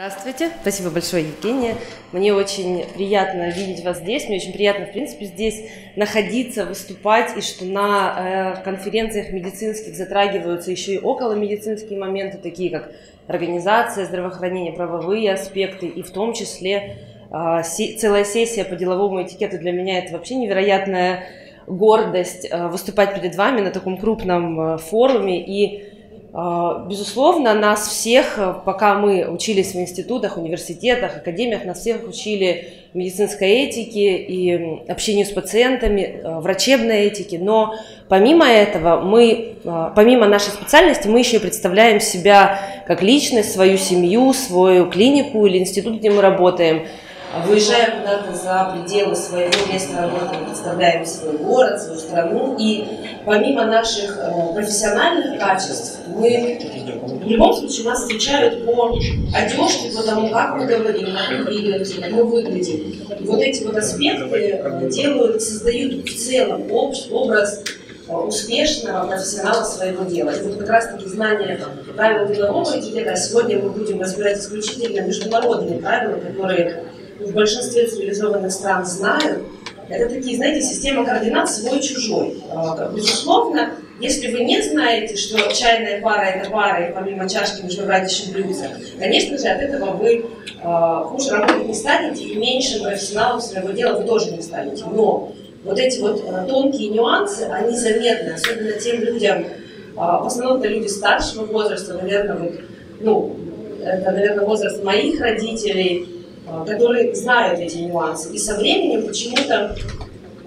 Здравствуйте, спасибо большое, Евгения. Мне очень приятно видеть вас здесь, мне очень приятно, в принципе, здесь находиться, выступать, и что на э, конференциях медицинских затрагиваются еще и около медицинские моменты, такие как организация здравоохранения, правовые аспекты, и в том числе э, целая сессия по деловому этикету для меня это вообще невероятная гордость э, выступать перед вами на таком крупном э, форуме и а, безусловно, нас всех, э, пока мы учились в институтах, университетах, академиях, нас всех учили медицинской этике и общению с пациентами, э, врачебной этике. Но помимо этого, мы, э, помимо нашей специальности, мы еще и представляем себя как личность, свою семью, свою клинику или институт, где мы работаем – выезжая куда-то за пределы своего места работы, представляем свой город, свою страну. И помимо наших э, профессиональных качеств, мы в любом случае нас встречают по одежке, по тому, как мы говорим, как мы двигаемся, как мы выглядим. И вот эти вот аспекты э, делают, создают в целом образ э, успешного профессионала своего дела. И вот как раз-таки знание правил делового этикета, сегодня мы будем разбирать исключительно международные правила, которые в большинстве цивилизованных стран знают, это такие, знаете, система координат свой-чужой. А, безусловно, если вы не знаете, что чайная пара – это пара, и помимо чашки нужно брать еще блюдце, конечно же, от этого вы а, хуже работать не станете, и меньше профессионалов своего дела вы тоже не станете. Но вот эти вот а, тонкие нюансы, они заметны, особенно тем людям, в основном это люди старшего возраста, наверное, вот, ну, это, наверное, возраст моих родителей – Э, которые знают эти нюансы. И со временем почему-то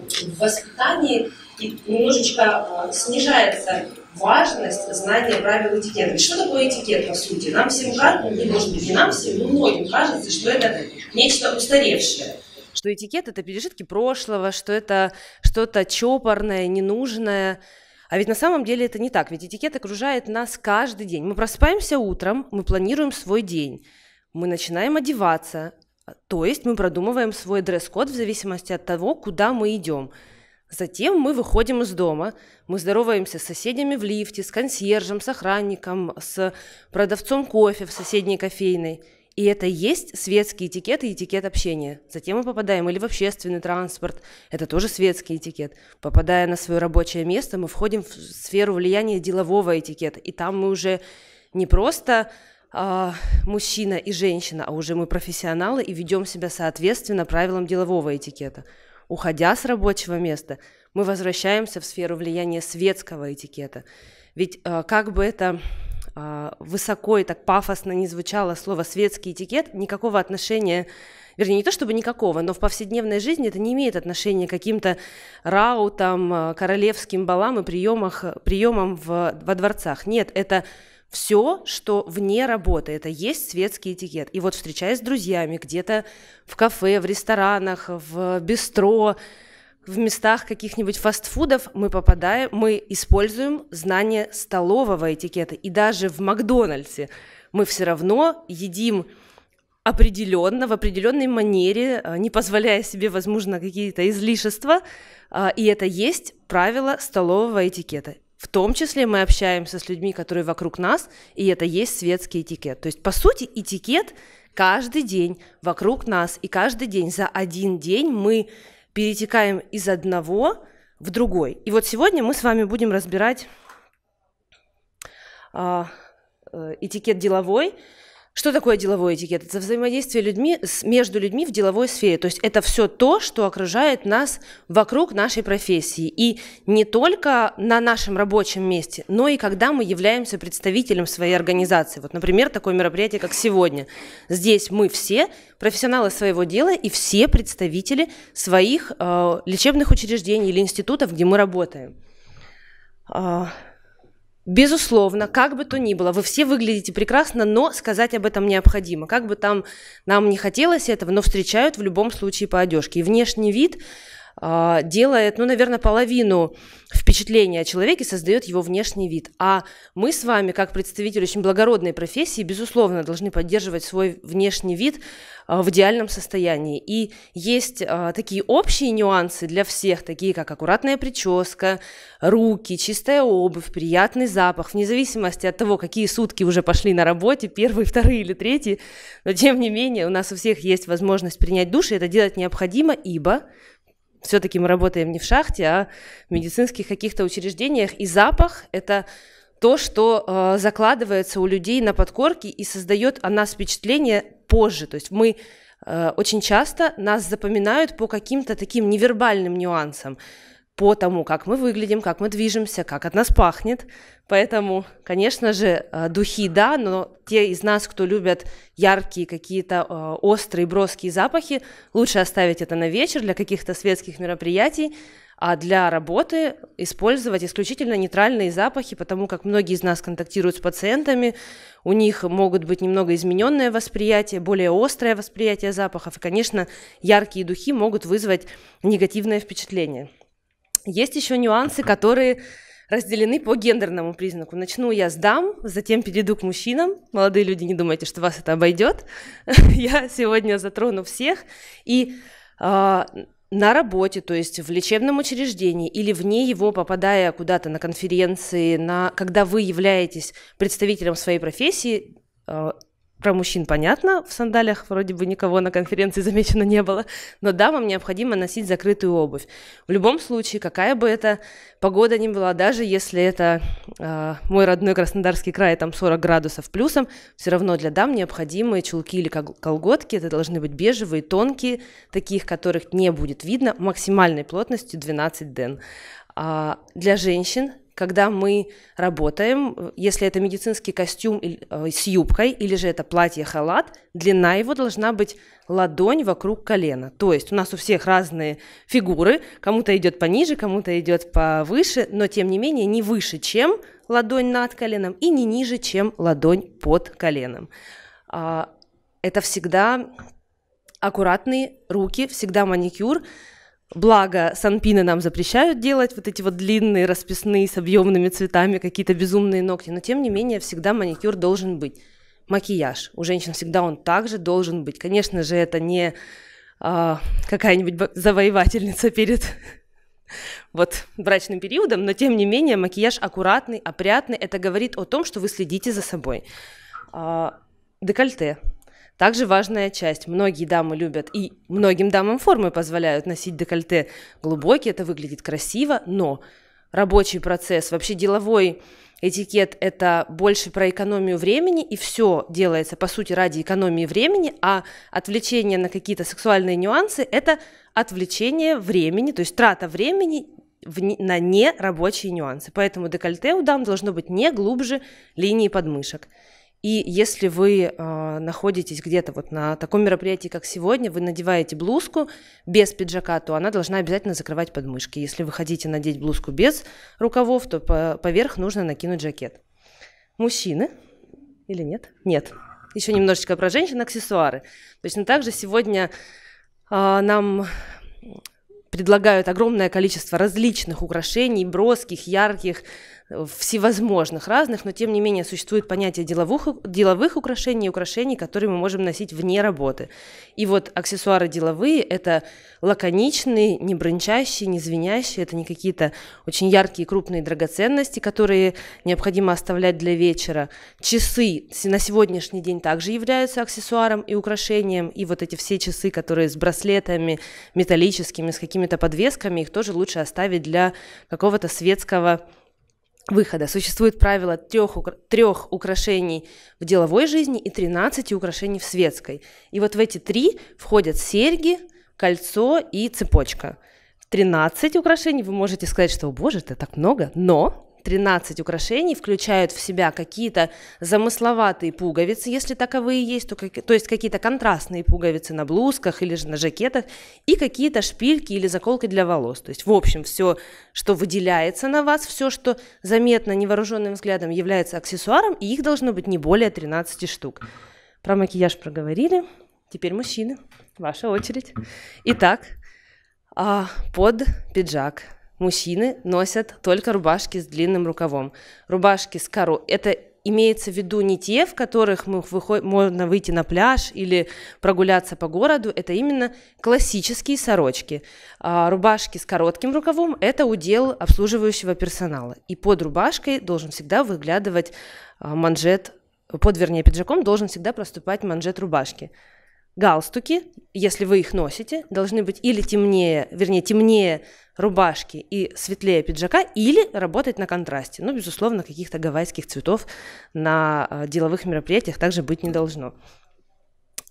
в воспитании немножечко э, снижается важность знания правил этикета. что такое этикет, по сути? Нам всем кажется, не может быть, и нам всем, но ну, многим кажется, что это нечто устаревшее что этикет это пережитки прошлого, что это что-то чопорное, ненужное. А ведь на самом деле это не так, ведь этикет окружает нас каждый день. Мы просыпаемся утром, мы планируем свой день. Мы начинаем одеваться, то есть мы продумываем свой дресс-код в зависимости от того, куда мы идем. Затем мы выходим из дома, мы здороваемся с соседями в лифте, с консьержем, с охранником, с продавцом кофе в соседней кофейной. И это есть светский этикет и этикет общения. Затем мы попадаем или в общественный транспорт, это тоже светский этикет. Попадая на свое рабочее место, мы входим в сферу влияния делового этикета. И там мы уже не просто а, мужчина и женщина, а уже мы профессионалы и ведем себя соответственно правилам делового этикета. Уходя с рабочего места, мы возвращаемся в сферу влияния светского этикета. Ведь а, как бы это а, высоко и так пафосно не звучало слово «светский этикет», никакого отношения вернее, не то чтобы никакого, но в повседневной жизни это не имеет отношения к каким-то раутам, королевским балам и приемах, приемам в, во дворцах. Нет, это все, что вне работы, это есть светский этикет. И вот встречаясь с друзьями где-то в кафе, в ресторанах, в бистро, в местах каких-нибудь фастфудов мы попадаем, мы используем знание столового этикета. И даже в Макдональдсе мы все равно едим определенно, в определенной манере, а, не позволяя себе, возможно, какие-то излишества. А, и это есть правило столового этикета. В том числе мы общаемся с людьми, которые вокруг нас, и это есть светский этикет. То есть, по сути, этикет каждый день вокруг нас, и каждый день за один день мы перетекаем из одного в другой. И вот сегодня мы с вами будем разбирать э, э, этикет деловой, что такое деловой этикет? Это взаимодействие людьми, между людьми в деловой сфере. То есть это все то, что окружает нас вокруг нашей профессии. И не только на нашем рабочем месте, но и когда мы являемся представителем своей организации. Вот, например, такое мероприятие, как сегодня. Здесь мы все профессионалы своего дела и все представители своих э, лечебных учреждений или институтов, где мы работаем. А, Безусловно, как бы то ни было, вы все выглядите прекрасно, но сказать об этом необходимо. Как бы там нам не хотелось этого, но встречают в любом случае по одежке. И внешний вид а, делает, ну, наверное, половину впечатления о человеке создает его внешний вид. А мы с вами, как представители очень благородной профессии, безусловно, должны поддерживать свой внешний вид а, в идеальном состоянии. И есть а, такие общие нюансы для всех, такие как аккуратная прическа, руки, чистая обувь, приятный запах, вне зависимости от того, какие сутки уже пошли на работе, первый, второй или третий. но тем не менее у нас у всех есть возможность принять душ, и это делать необходимо, ибо все-таки мы работаем не в шахте, а в медицинских каких-то учреждениях. И запах – это то, что э, закладывается у людей на подкорке и создает о нас впечатление позже. То есть мы э, очень часто нас запоминают по каким-то таким невербальным нюансам по тому, как мы выглядим, как мы движемся, как от нас пахнет. Поэтому, конечно же, э, духи да, но те из нас, кто любят яркие какие-то э, острые броские запахи, лучше оставить это на вечер для каких-то светских мероприятий, а для работы использовать исключительно нейтральные запахи, потому как многие из нас контактируют с пациентами, у них могут быть немного измененное восприятие, более острое восприятие запахов, и, конечно, яркие духи могут вызвать негативное впечатление. Есть еще нюансы, которые разделены по гендерному признаку. Начну я с дам, затем перейду к мужчинам. Молодые люди, не думайте, что вас это обойдет. я сегодня затрону всех. И э, на работе, то есть в лечебном учреждении или вне его, попадая куда-то на конференции, на, когда вы являетесь представителем своей профессии, э, про мужчин понятно, в сандалях вроде бы никого на конференции замечено не было, но дамам необходимо носить закрытую обувь. В любом случае, какая бы это погода ни была, даже если это э, мой родной Краснодарский край, там 40 градусов плюсом, все равно для дам необходимы чулки или колготки, это должны быть бежевые, тонкие, таких, которых не будет видно, максимальной плотностью 12 ден. А для женщин когда мы работаем, если это медицинский костюм э, с юбкой или же это платье-халат, длина его должна быть ладонь вокруг колена. То есть у нас у всех разные фигуры, кому-то идет пониже, кому-то идет повыше, но тем не менее не выше, чем ладонь над коленом и не ниже, чем ладонь под коленом. А, это всегда аккуратные руки, всегда маникюр, Благо, санпины нам запрещают делать вот эти вот длинные, расписные, с объемными цветами, какие-то безумные ногти. Но, тем не менее, всегда маникюр должен быть. Макияж. У женщин всегда он также должен быть. Конечно же, это не а, какая-нибудь завоевательница перед вот брачным периодом, но тем не менее макияж аккуратный, опрятный. Это говорит о том, что вы следите за собой. А, декольте также важная часть. Многие дамы любят, и многим дамам формы позволяют носить декольте глубокие, это выглядит красиво, но рабочий процесс, вообще деловой этикет – это больше про экономию времени, и все делается, по сути, ради экономии времени, а отвлечение на какие-то сексуальные нюансы – это отвлечение времени, то есть трата времени на нерабочие нюансы. Поэтому декольте у дам должно быть не глубже линии подмышек. И если вы э, находитесь где-то вот на таком мероприятии, как сегодня, вы надеваете блузку без пиджака, то она должна обязательно закрывать подмышки. Если вы хотите надеть блузку без рукавов, то по поверх нужно накинуть жакет. Мужчины или нет? Нет. Еще немножечко про женщин аксессуары. Точно так же сегодня э, нам предлагают огромное количество различных украшений, броских, ярких, всевозможных разных, но тем не менее существует понятие деловых, деловых украшений и украшений, которые мы можем носить вне работы. И вот аксессуары деловые – это лаконичные, не брончащие, не звенящие, это не какие-то очень яркие крупные драгоценности, которые необходимо оставлять для вечера. Часы на сегодняшний день также являются аксессуаром и украшением, и вот эти все часы, которые с браслетами металлическими, с какими-то подвесками, их тоже лучше оставить для какого-то светского выхода. Существует правило трех, укра... трех украшений в деловой жизни и 13 украшений в светской. И вот в эти три входят серьги, кольцо и цепочка. 13 украшений, вы можете сказать, что, о боже, это так много, но, 13 украшений включают в себя какие-то замысловатые пуговицы, если таковые есть, то, как, то есть какие-то контрастные пуговицы на блузках или же на жакетах, и какие-то шпильки или заколки для волос. То есть, в общем, все, что выделяется на вас, все, что заметно невооруженным взглядом является аксессуаром, и их должно быть не более 13 штук. Про макияж проговорили. Теперь мужчины. Ваша очередь. Итак, а, под пиджак мужчины носят только рубашки с длинным рукавом. Рубашки с коро... Это имеется в виду не те, в которых мы выход... можно выйти на пляж или прогуляться по городу, это именно классические сорочки. А рубашки с коротким рукавом – это удел обслуживающего персонала. И под рубашкой должен всегда выглядывать а, манжет, под, вернее, пиджаком должен всегда проступать манжет рубашки. Галстуки, если вы их носите, должны быть или темнее, вернее, темнее рубашки и светлее пиджака, или работать на контрасте. Ну, безусловно, каких-то гавайских цветов на э, деловых мероприятиях также быть не должно.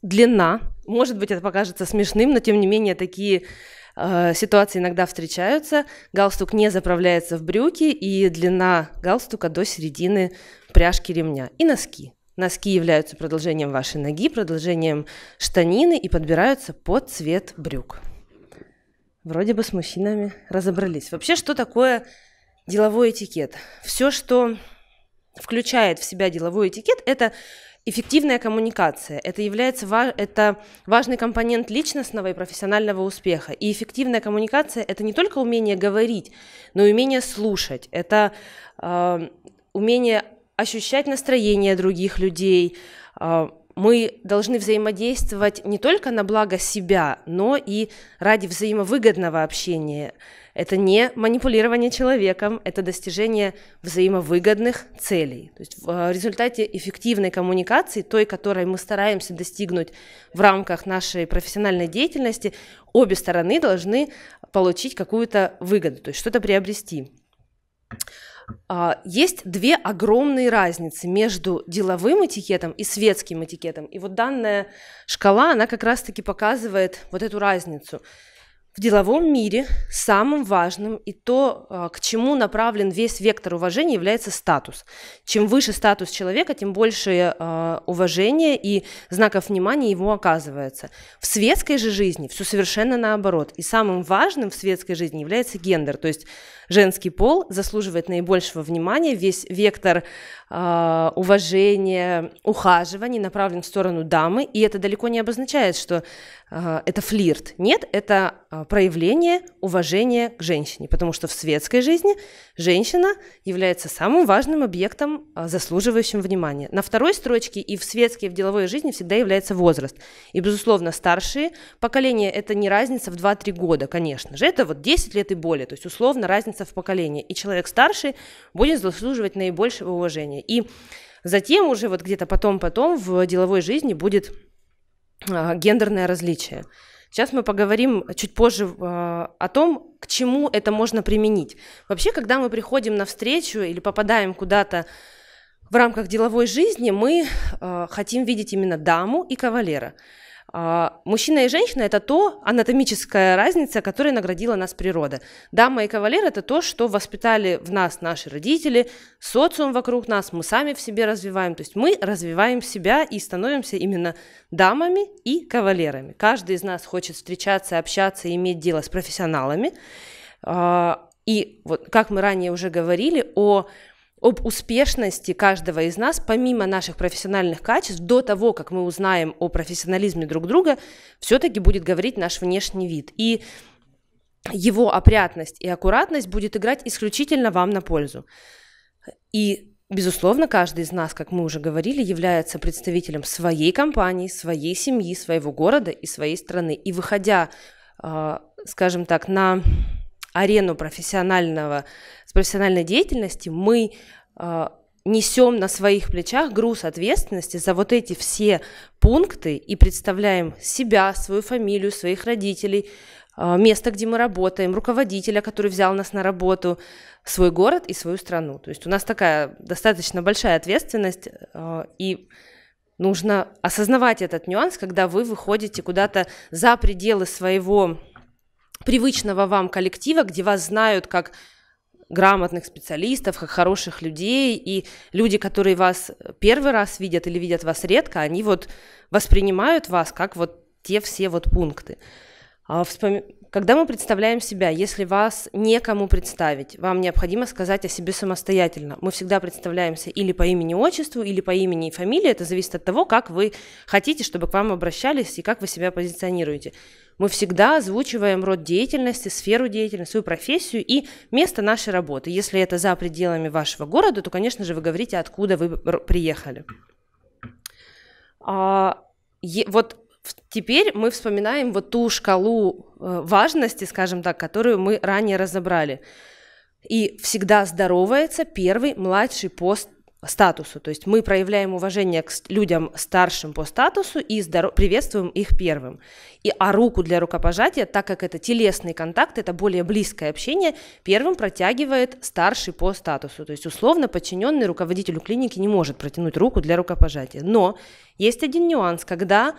Длина. Может быть, это покажется смешным, но тем не менее такие э, ситуации иногда встречаются. Галстук не заправляется в брюки, и длина галстука до середины пряжки ремня. И носки. Носки являются продолжением вашей ноги, продолжением штанины и подбираются под цвет брюк. Вроде бы с мужчинами разобрались. Вообще, что такое деловой этикет? Все, что включает в себя деловой этикет, это эффективная коммуникация. Это является это важный компонент личностного и профессионального успеха. И эффективная коммуникация – это не только умение говорить, но и умение слушать. Это э, умение ощущать настроение других людей. А, мы должны взаимодействовать не только на благо себя, но и ради взаимовыгодного общения. Это не манипулирование человеком, это достижение взаимовыгодных целей. То есть в а, результате эффективной коммуникации, той, которой мы стараемся достигнуть в рамках нашей профессиональной деятельности, обе стороны должны получить какую-то выгоду, то есть что-то приобрести. А, есть две огромные разницы между деловым этикетом и светским этикетом. И вот данная шкала, она как раз-таки показывает вот эту разницу. В деловом мире самым важным и то, а, к чему направлен весь вектор уважения, является статус. Чем выше статус человека, тем больше а, уважения и знаков внимания ему оказывается. В светской же жизни все совершенно наоборот. И самым важным в светской жизни является гендер. То есть женский пол заслуживает наибольшего внимания, весь вектор э, уважения, ухаживания направлен в сторону дамы, и это далеко не обозначает, что э, это флирт. Нет, это а, проявление уважения к женщине, потому что в светской жизни женщина является самым важным объектом, э, заслуживающим внимания. На второй строчке и в светской, и в деловой жизни всегда является возраст. И, безусловно, старшие поколения – это не разница в 2-3 года, конечно же, это вот 10 лет и более, то есть условно разница передается в поколении и человек старший будет заслуживать наибольшего уважения. И затем уже вот где-то потом-потом в деловой жизни будет а, гендерное различие. Сейчас мы поговорим чуть позже а, о том, к чему это можно применить. Вообще, когда мы приходим на встречу или попадаем куда-то в рамках деловой жизни, мы а, хотим видеть именно даму и кавалера. А, мужчина и женщина – это то анатомическая разница, которой наградила нас природа. Дама и кавалер – это то, что воспитали в нас наши родители, социум вокруг нас, мы сами в себе развиваем. То есть мы развиваем себя и становимся именно дамами и кавалерами. Каждый из нас хочет встречаться, общаться и иметь дело с профессионалами. А, и вот, как мы ранее уже говорили, о об успешности каждого из нас, помимо наших профессиональных качеств, до того, как мы узнаем о профессионализме друг друга, все-таки будет говорить наш внешний вид. И его опрятность и аккуратность будет играть исключительно вам на пользу. И, безусловно, каждый из нас, как мы уже говорили, является представителем своей компании, своей семьи, своего города и своей страны. И выходя, а, скажем так, на арену профессионального, с профессиональной деятельности, мы э, несем на своих плечах груз ответственности за вот эти все пункты и представляем себя, свою фамилию, своих родителей, э, место, где мы работаем, руководителя, который взял нас на работу, свой город и свою страну. То есть у нас такая достаточно большая ответственность, э, и нужно осознавать этот нюанс, когда вы выходите куда-то за пределы своего привычного вам коллектива, где вас знают как грамотных специалистов, как хороших людей, и люди, которые вас э, первый раз видят или видят вас редко, они вот воспринимают вас как вот те все вот пункты. А когда мы представляем себя, если вас некому представить, вам необходимо сказать о себе самостоятельно. Мы всегда представляемся или по имени-отчеству, или по имени и фамилии. Это зависит от того, как вы хотите, чтобы к вам обращались и как вы себя позиционируете. Мы всегда озвучиваем род деятельности, сферу деятельности, свою профессию и место нашей работы. Если это за пределами вашего города, то, конечно же, вы говорите, откуда вы приехали. А, е, вот теперь мы вспоминаем вот ту шкалу э, важности, скажем так, которую мы ранее разобрали. И всегда здоровается первый младший пост статусу. То есть мы проявляем уважение к людям старшим по статусу и здоров... приветствуем их первым. И, а руку для рукопожатия, так как это телесный контакт, это более близкое общение, первым протягивает старший по статусу. То есть условно подчиненный руководителю клиники не может протянуть руку для рукопожатия. Но есть один нюанс, когда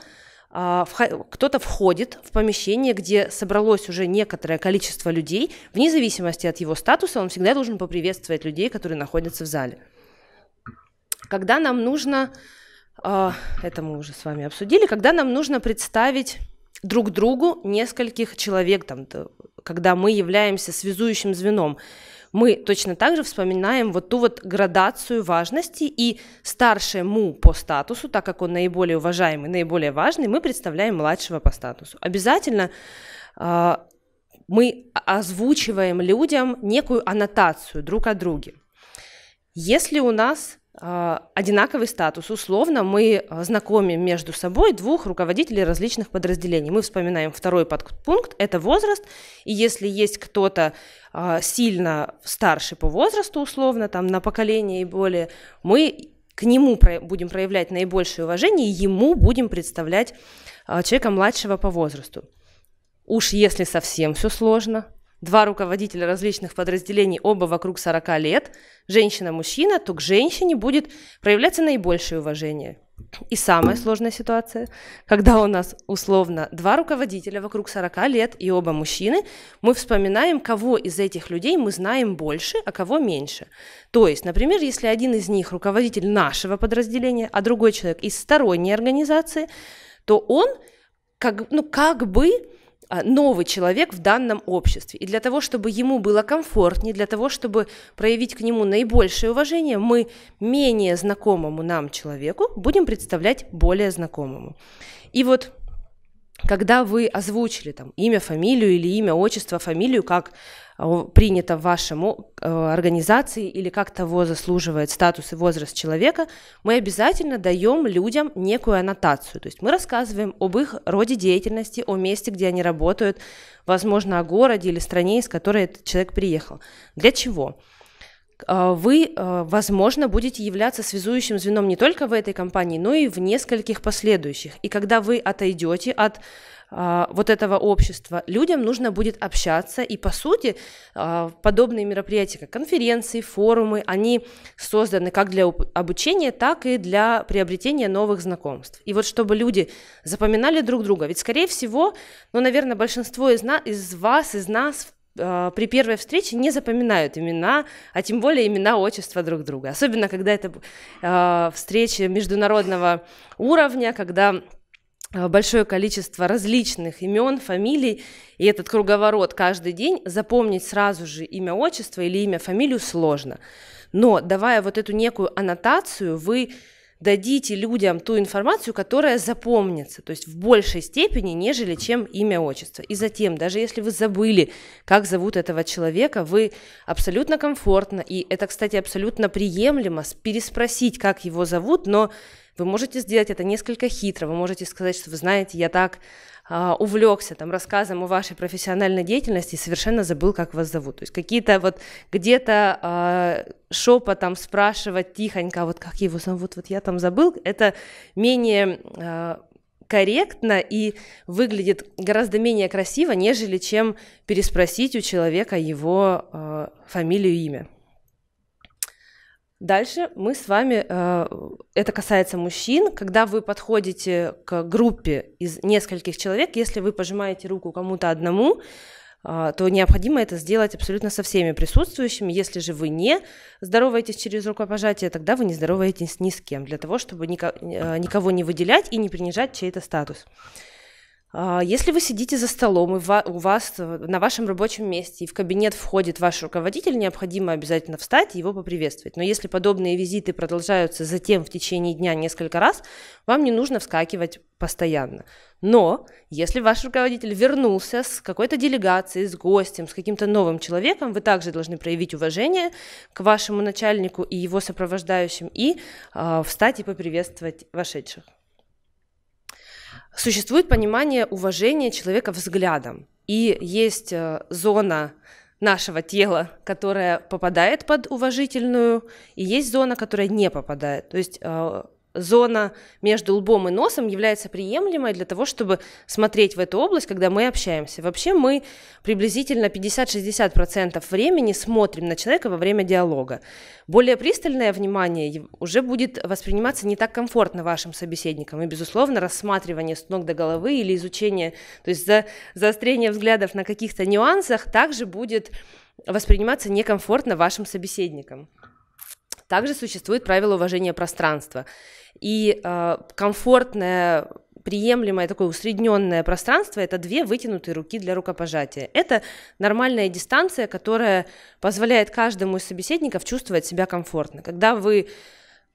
а, кто-то входит в помещение, где собралось уже некоторое количество людей, вне зависимости от его статуса, он всегда должен поприветствовать людей, которые находятся в зале когда нам нужно, э, это мы уже с вами обсудили, когда нам нужно представить друг другу нескольких человек, там, когда мы являемся связующим звеном, мы точно так же вспоминаем вот ту вот градацию важности, и старшему по статусу, так как он наиболее уважаемый, наиболее важный, мы представляем младшего по статусу. Обязательно э, мы озвучиваем людям некую аннотацию друг о друге. Если у нас а, одинаковый статус. Условно мы а, знакомим между собой двух руководителей различных подразделений. Мы вспоминаем второй подпункт – это возраст. И если есть кто-то а, сильно старше по возрасту, условно, там на поколение и более, мы к нему будем проявлять наибольшее уважение, и ему будем представлять человека младшего по возрасту. Уж если совсем все сложно – два руководителя различных подразделений, оба вокруг 40 лет, женщина-мужчина, то к женщине будет проявляться наибольшее уважение. И самая сложная ситуация, когда у нас условно два руководителя вокруг 40 лет и оба мужчины, мы вспоминаем, кого из этих людей мы знаем больше, а кого меньше. То есть, например, если один из них руководитель нашего подразделения, а другой человек из сторонней организации, то он как, ну, как бы а, новый человек в данном обществе. И для того, чтобы ему было комфортнее, для того, чтобы проявить к нему наибольшее уважение, мы менее знакомому нам человеку будем представлять более знакомому. И вот когда вы озвучили там имя, фамилию или имя, отчество, фамилию, как э, принято в вашем э, организации или как того заслуживает статус и возраст человека, мы обязательно даем людям некую аннотацию. То есть мы рассказываем об их роде деятельности, о месте, где они работают, возможно, о городе или стране, из которой этот человек приехал. Для чего? Для чего? Э, вы, э, возможно, будете являться связующим звеном не только в этой компании, но и в нескольких последующих. И когда вы отойдете от э, вот этого общества, людям нужно будет общаться, и по сути подобные мероприятия, как конференции, форумы, они созданы как для обучения, так и для приобретения новых знакомств. И вот чтобы люди запоминали друг друга, ведь скорее всего, ну, наверное, большинство из, на, из вас, из нас в а, при первой встрече не запоминают имена, а тем более имена, отчества друг друга. Особенно, когда это э, а, встречи международного уровня, когда а, большое количество различных имен, фамилий, и этот круговорот каждый день запомнить сразу же имя, отчества или имя, фамилию сложно. Но давая вот эту некую аннотацию, вы дадите людям ту информацию, которая запомнится, то есть в большей степени, нежели чем имя, отчество. И затем, даже если вы забыли, как зовут этого человека, вы абсолютно комфортно, и это, кстати, абсолютно приемлемо, переспросить, как его зовут, но вы можете сделать это несколько хитро, вы можете сказать, что вы знаете, я так э, увлекся там рассказом о вашей профессиональной деятельности и совершенно забыл, как вас зовут. То есть какие-то вот где-то э, а, шепотом спрашивать тихонько, а вот как его зовут, вот я там забыл, это менее э, корректно и выглядит гораздо менее красиво, нежели чем переспросить у человека его э, фамилию и имя. Дальше мы с вами, э, это касается мужчин, когда вы подходите к группе из нескольких человек, если вы пожимаете руку кому-то одному, э, то необходимо это сделать абсолютно со всеми присутствующими. Если же вы не здороваетесь через рукопожатие, тогда вы не здороваетесь ни с кем, для того, чтобы э, никого не выделять и не принижать чей-то статус. А, если вы сидите за столом, и у вас э, на вашем рабочем месте и в кабинет входит ваш руководитель, необходимо обязательно встать и его поприветствовать. Но если подобные визиты продолжаются затем в течение дня несколько раз, вам не нужно вскакивать постоянно. Но если ваш руководитель вернулся с какой-то делегацией, с гостем, с каким-то новым человеком, вы также должны проявить уважение к вашему начальнику и его сопровождающим и э, встать и поприветствовать вошедших существует понимание уважения человека взглядом. И есть э, зона нашего тела, которая попадает под уважительную, и есть зона, которая не попадает. То есть э, зона между лбом и носом является приемлемой для того, чтобы смотреть в эту область, когда мы общаемся. Вообще мы приблизительно 50-60% времени смотрим на человека во время диалога. Более пристальное внимание уже будет восприниматься не так комфортно вашим собеседникам. И, безусловно, рассматривание с ног до головы или изучение, то есть за, заострение взглядов на каких-то нюансах также будет восприниматься некомфортно вашим собеседникам. Также существует правило уважения пространства. И э, комфортное приемлемое такое усредненное пространство это две вытянутые руки для рукопожатия. Это нормальная дистанция, которая позволяет каждому из собеседников чувствовать себя комфортно. Когда вы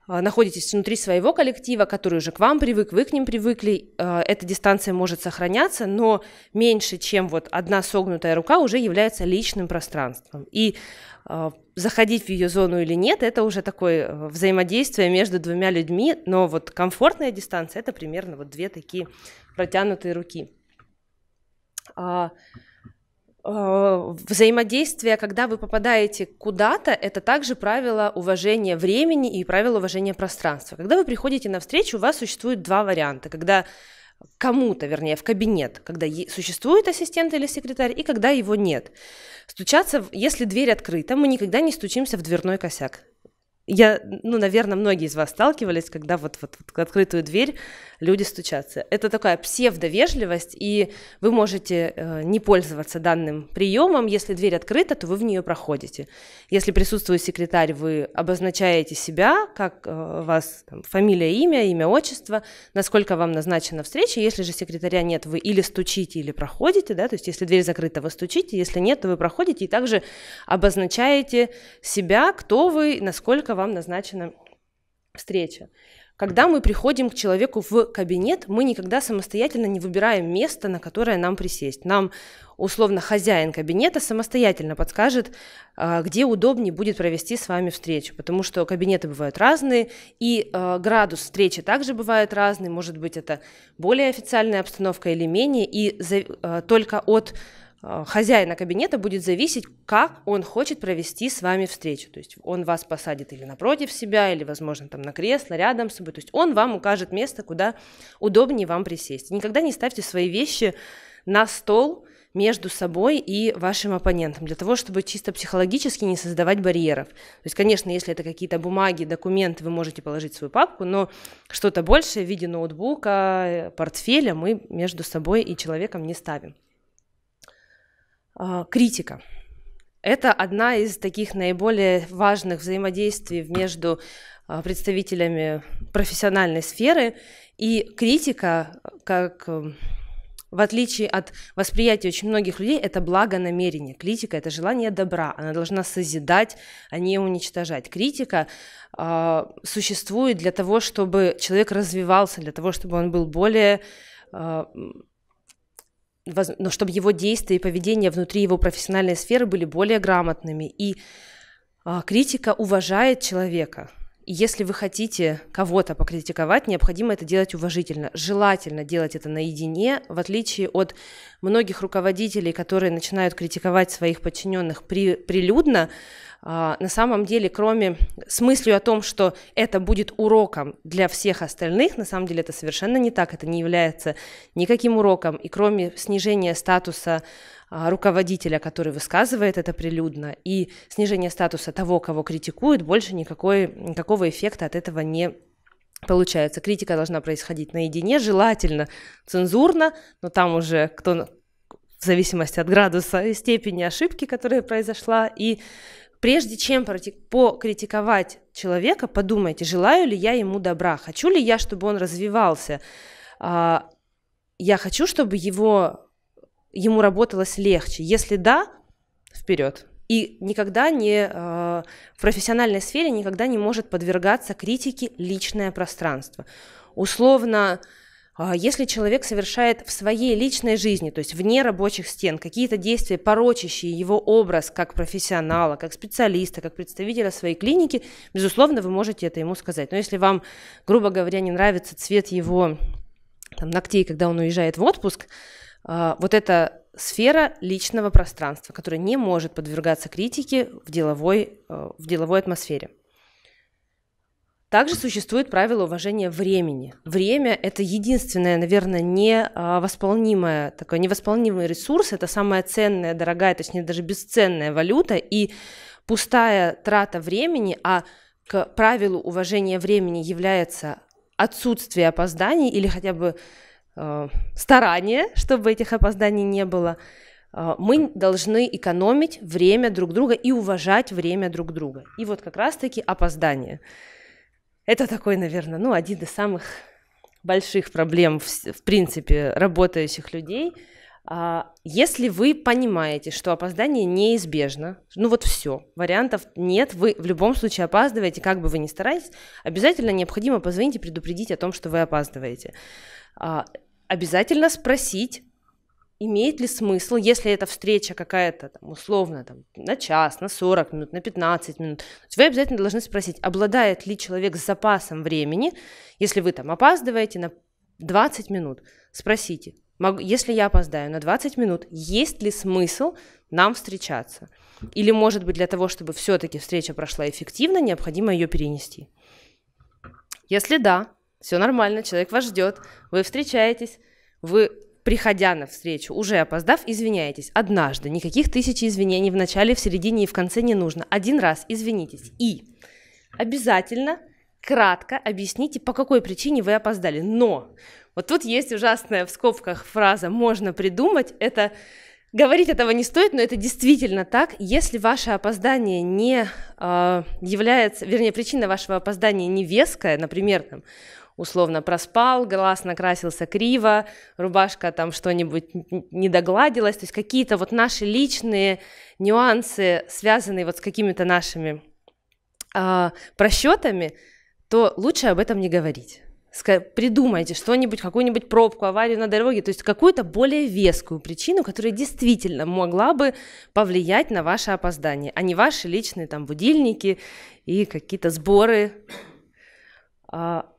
э, находитесь внутри своего коллектива, который уже к вам привык, вы к ним привыкли, э, эта дистанция может сохраняться, но меньше, чем вот одна согнутая рука уже является личным пространством. И э, заходить в ее зону или нет, это уже такое э, взаимодействие между двумя людьми, но вот комфортная дистанция это примерно вот две такие протянутые руки. А, а, взаимодействие, когда вы попадаете куда-то, это также правило уважения времени и правило уважения пространства. Когда вы приходите на встречу, у вас существует два варианта. Когда кому-то, вернее, в кабинет, когда существует ассистент или секретарь, и когда его нет. Стучаться, если дверь открыта, мы никогда не стучимся в дверной косяк я, ну, наверное, многие из вас сталкивались, когда вот, вот, открытую дверь люди стучатся. Это такая псевдовежливость, и вы можете э, не пользоваться данным приемом. Если дверь открыта, то вы в нее проходите. Если присутствует секретарь, вы обозначаете себя, как э, вас там, фамилия, имя, имя, отчество, насколько вам назначена встреча. Если же секретаря нет, вы или стучите, или проходите, да, то есть если дверь закрыта, вы стучите, если нет, то вы проходите, и также обозначаете себя, кто вы, насколько вам назначена встреча. Когда мы приходим к человеку в кабинет, мы никогда самостоятельно не выбираем место, на которое нам присесть. Нам, условно, хозяин кабинета самостоятельно подскажет, а, где удобнее будет провести с вами встречу, потому что кабинеты бывают разные, и а, градус встречи также бывает разный, может быть, это более официальная обстановка или менее, и а, только от Э, хозяина кабинета будет зависеть, как он хочет провести с вами встречу. То есть он вас посадит или напротив себя, или, возможно, там на кресло, рядом с собой. То есть он вам укажет место, куда удобнее вам присесть. Никогда не ставьте свои вещи на стол между собой и вашим оппонентом, для того, чтобы чисто психологически не создавать барьеров. То есть, конечно, если это какие-то бумаги, документы, вы можете положить в свою папку, но что-то большее в виде ноутбука, э, портфеля мы между собой и человеком не ставим. А, критика. Это одна из таких наиболее важных взаимодействий между а, представителями профессиональной сферы. И критика, как эм, в отличие от восприятия очень многих людей, это благо намерения. Критика – это желание добра, она должна созидать, а не уничтожать. Критика э, существует для того, чтобы человек развивался, для того, чтобы он был более э, но чтобы его действия и поведение внутри его профессиональной сферы были более грамотными. И а, критика уважает человека, если вы хотите кого-то покритиковать, необходимо это делать уважительно. Желательно делать это наедине, в отличие от многих руководителей, которые начинают критиковать своих подчиненных при, прилюдно. А, на самом деле, кроме с мыслью о том, что это будет уроком для всех остальных, на самом деле это совершенно не так, это не является никаким уроком. И кроме снижения статуса а, руководителя, который высказывает это прилюдно, и снижение статуса того, кого критикуют, больше никакой, никакого эффекта от этого не Получается, критика должна происходить наедине, желательно цензурно, но там уже кто, в зависимости от градуса и степени ошибки, которая произошла. И прежде чем покритиковать человека, подумайте, желаю ли я ему добра, хочу ли я, чтобы он развивался. А, я хочу, чтобы его ему работалось легче? Если да, вперед. И никогда не э, в профессиональной сфере никогда не может подвергаться критике личное пространство. Условно, э, если человек совершает в своей личной жизни, то есть вне рабочих стен, какие-то действия, порочащие его образ как профессионала, как специалиста, как представителя своей клиники, безусловно, вы можете это ему сказать. Но если вам, грубо говоря, не нравится цвет его там, ногтей, когда он уезжает в отпуск, а, вот эта сфера личного пространства, которая не может подвергаться критике в деловой, э, в деловой атмосфере. Также существует правило уважения времени. Время – это единственное, наверное, невосполнимое, а, такой невосполнимый ресурс, это самая ценная, дорогая, точнее, даже бесценная валюта, и пустая трата времени, а к правилу уважения времени является отсутствие опозданий или хотя бы Э, старания, чтобы этих опозданий не было, э, мы должны экономить время друг друга и уважать время друг друга. И вот как раз-таки опоздание. Это такой, наверное, ну, один из самых больших проблем, в, в принципе, работающих людей. А, если вы понимаете, что опоздание неизбежно, ну вот все, вариантов нет, вы в любом случае опаздываете, как бы вы ни старались, обязательно необходимо позвонить и предупредить о том, что вы опаздываете. А, обязательно спросить, имеет ли смысл, если эта встреча какая-то там, условно там, на час, на 40 минут, на 15 минут, вы обязательно должны спросить, обладает ли человек с запасом времени, если вы там опаздываете на 20 минут, спросите, могу, если я опоздаю на 20 минут, есть ли смысл нам встречаться? Или, может быть, для того, чтобы все-таки встреча прошла эффективно, необходимо ее перенести? Если да, все нормально, человек вас ждет, вы встречаетесь, вы приходя на встречу, уже опоздав, извиняетесь. Однажды. Никаких тысяч извинений в начале, в середине и в конце не нужно. Один раз извинитесь. И обязательно кратко объясните, по какой причине вы опоздали. Но вот тут есть ужасная в скобках фраза «можно придумать». Это Говорить этого не стоит, но это действительно так. Если ваше опоздание не э, является, вернее, причина вашего опоздания не веская, например, там, условно проспал, глаз накрасился криво, рубашка там что-нибудь не догладилась, то есть какие-то вот наши личные нюансы, связанные вот с какими-то нашими э, а, просчетами, то лучше об этом не говорить придумайте что-нибудь, какую-нибудь пробку, аварию на дороге, то есть какую-то более вескую причину, которая действительно могла бы повлиять на ваше опоздание, а не ваши личные там будильники и какие-то сборы. А,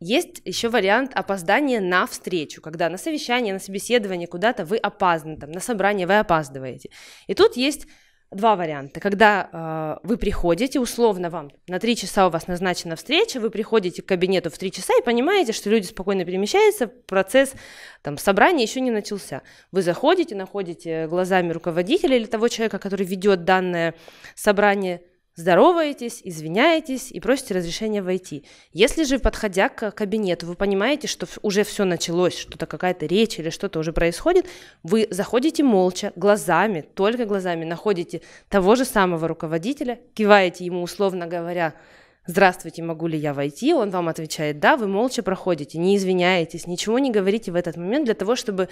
есть еще вариант опоздания на встречу, когда на совещание, на собеседование куда-то вы опазданы, там, на собрание вы опаздываете. И тут есть два варианта. Когда э, вы приходите, условно вам на три часа у вас назначена встреча, вы приходите к кабинету в три часа и понимаете, что люди спокойно перемещаются, процесс там, собрания еще не начался. Вы заходите, находите глазами руководителя или того человека, который ведет данное собрание, здороваетесь, извиняетесь и просите разрешения войти. Если же, подходя к кабинету, вы понимаете, что уже все началось, что-то какая-то речь или что-то уже происходит, вы заходите молча, глазами, только глазами, находите того же самого руководителя, киваете ему, условно говоря, здравствуйте, могу ли я войти, он вам отвечает да, вы молча проходите, не извиняетесь, ничего не говорите в этот момент для того, чтобы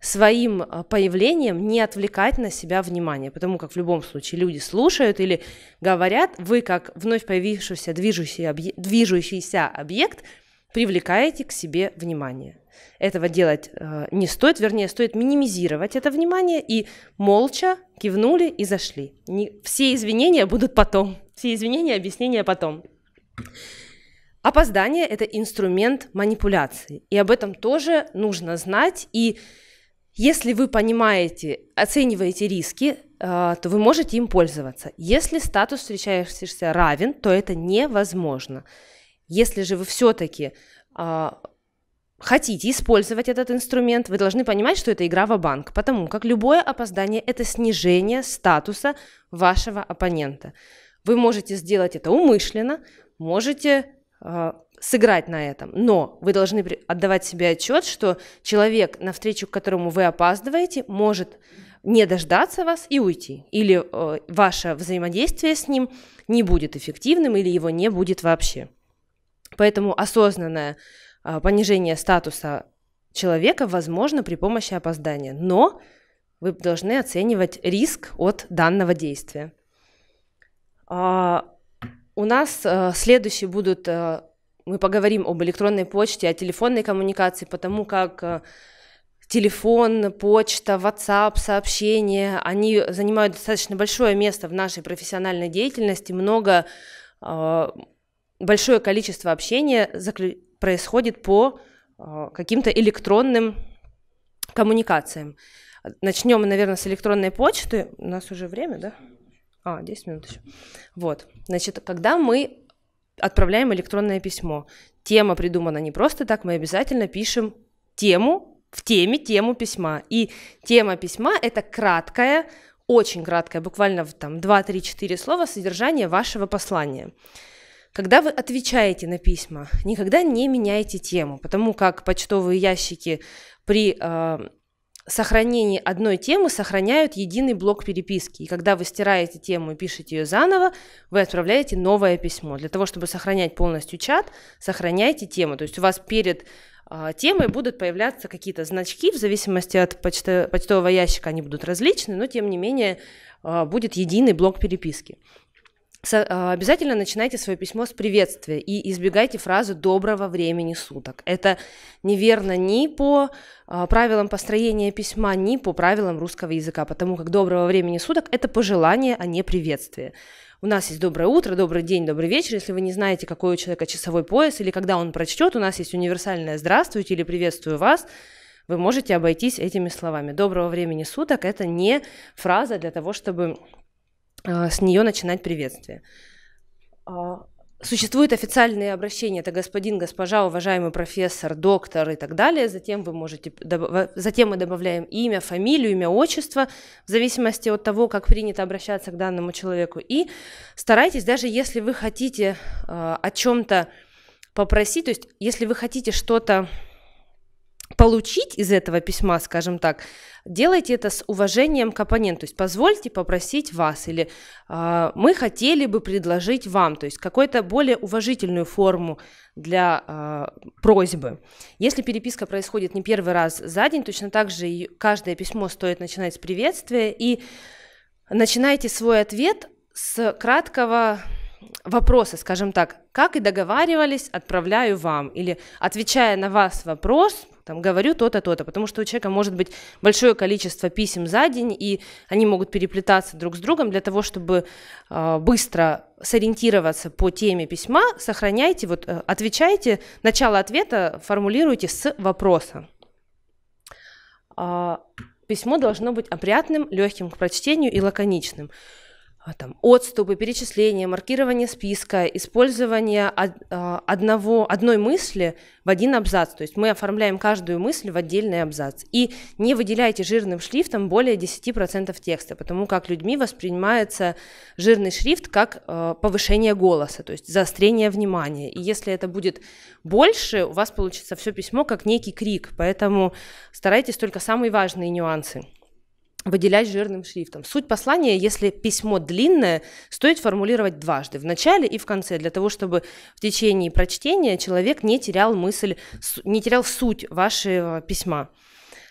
своим а, появлением не отвлекать на себя внимание, потому как в любом случае люди слушают или говорят, вы как вновь появившийся движущий объ... движущийся объект привлекаете к себе внимание. Этого делать э, не стоит, вернее, стоит минимизировать это внимание и молча кивнули и зашли. Не, все извинения будут потом, все извинения, объяснения потом. Опоздание – это инструмент манипуляции, и об этом тоже нужно знать. И если вы понимаете, оцениваете риски, э, то вы можете им пользоваться. Если статус встречающийся равен, то это невозможно. Если же вы все-таки э, хотите использовать этот инструмент, вы должны понимать, что это игра в банк потому как любое опоздание – это снижение статуса вашего оппонента. Вы можете сделать это умышленно, можете э, сыграть на этом. Но вы должны отдавать себе отчет, что человек, навстречу к которому вы опаздываете, может не дождаться вас и уйти. Или э, ваше взаимодействие с ним не будет эффективным, или его не будет вообще. Поэтому осознанное э, понижение статуса человека возможно при помощи опоздания. Но вы должны оценивать риск от данного действия. А, у нас э, следующие будут, э, мы поговорим об электронной почте, о телефонной коммуникации, потому как э, телефон, почта, WhatsApp, сообщения, они занимают достаточно большое место в нашей профессиональной деятельности, много, э, большое количество общения заклю... происходит по э, каким-то электронным коммуникациям. Начнем, наверное, с электронной почты. У нас уже время, да? А, 10 минут еще. Вот. Значит, когда мы отправляем электронное письмо, тема придумана не просто так, мы обязательно пишем тему, в теме тему письма. И тема письма – это краткая, очень краткая, буквально там 2-3-4 слова содержание вашего послания. Когда вы отвечаете на письма, никогда не меняйте тему, потому как почтовые ящики при э, сохранение одной темы сохраняют единый блок переписки. И когда вы стираете тему и пишете ее заново, вы отправляете новое письмо. Для того, чтобы сохранять полностью чат, сохраняйте тему. То есть у вас перед а, темой будут появляться какие-то значки, в зависимости от почтового ящика они будут различны, но тем не менее а, будет единый блок переписки. Э, обязательно начинайте свое письмо с приветствия и избегайте фразы «доброго времени суток». Это неверно ни по э, правилам построения письма, ни по правилам русского языка, потому как «доброго времени суток» — это пожелание, а не приветствие. У нас есть доброе утро, добрый день, добрый вечер. Если вы не знаете, какой у человека часовой пояс или когда он прочтет, у нас есть универсальное «здравствуйте» или «приветствую вас», вы можете обойтись этими словами. Доброго времени суток – это не фраза для того, чтобы а, с нее начинать приветствие. А, существуют официальные обращения, это господин, госпожа, уважаемый профессор, доктор и так далее. Затем вы можете, э, затем мы добавляем имя, фамилию, имя, отчество, в зависимости от того, как принято обращаться к данному человеку. И старайтесь, даже если вы хотите а, о чем-то попросить, то есть если вы хотите что-то получить из этого письма, скажем так, делайте это с уважением к оппоненту, то есть позвольте попросить вас или э, мы хотели бы предложить вам, то есть какую-то более уважительную форму для э, просьбы. Если переписка происходит не первый раз за день, точно так же каждое письмо стоит начинать с приветствия и начинайте свой ответ с краткого вопросы, скажем так, как и договаривались, отправляю вам, или отвечая на вас вопрос, там, говорю то-то, то-то, потому что у человека может быть большое количество писем за день, и они могут переплетаться друг с другом для того, чтобы э, быстро сориентироваться по теме письма, сохраняйте, вот, э, отвечайте, начало ответа формулируйте с вопроса. Э, письмо должно быть опрятным, легким к прочтению и лаконичным. А, там, отступы, перечисления, маркирование списка, использование а, одного, одной мысли в один абзац. То есть мы оформляем каждую мысль в отдельный абзац. И не выделяйте жирным шрифтом более 10% текста, потому как людьми воспринимается жирный шрифт как э, повышение голоса, то есть заострение внимания. И если это будет больше, у вас получится все письмо как некий крик. Поэтому старайтесь только самые важные нюансы выделять жирным шрифтом. Суть послания, если письмо длинное, стоит формулировать дважды, в начале и в конце, для того, чтобы в течение прочтения человек не терял мысль, не терял суть вашего письма.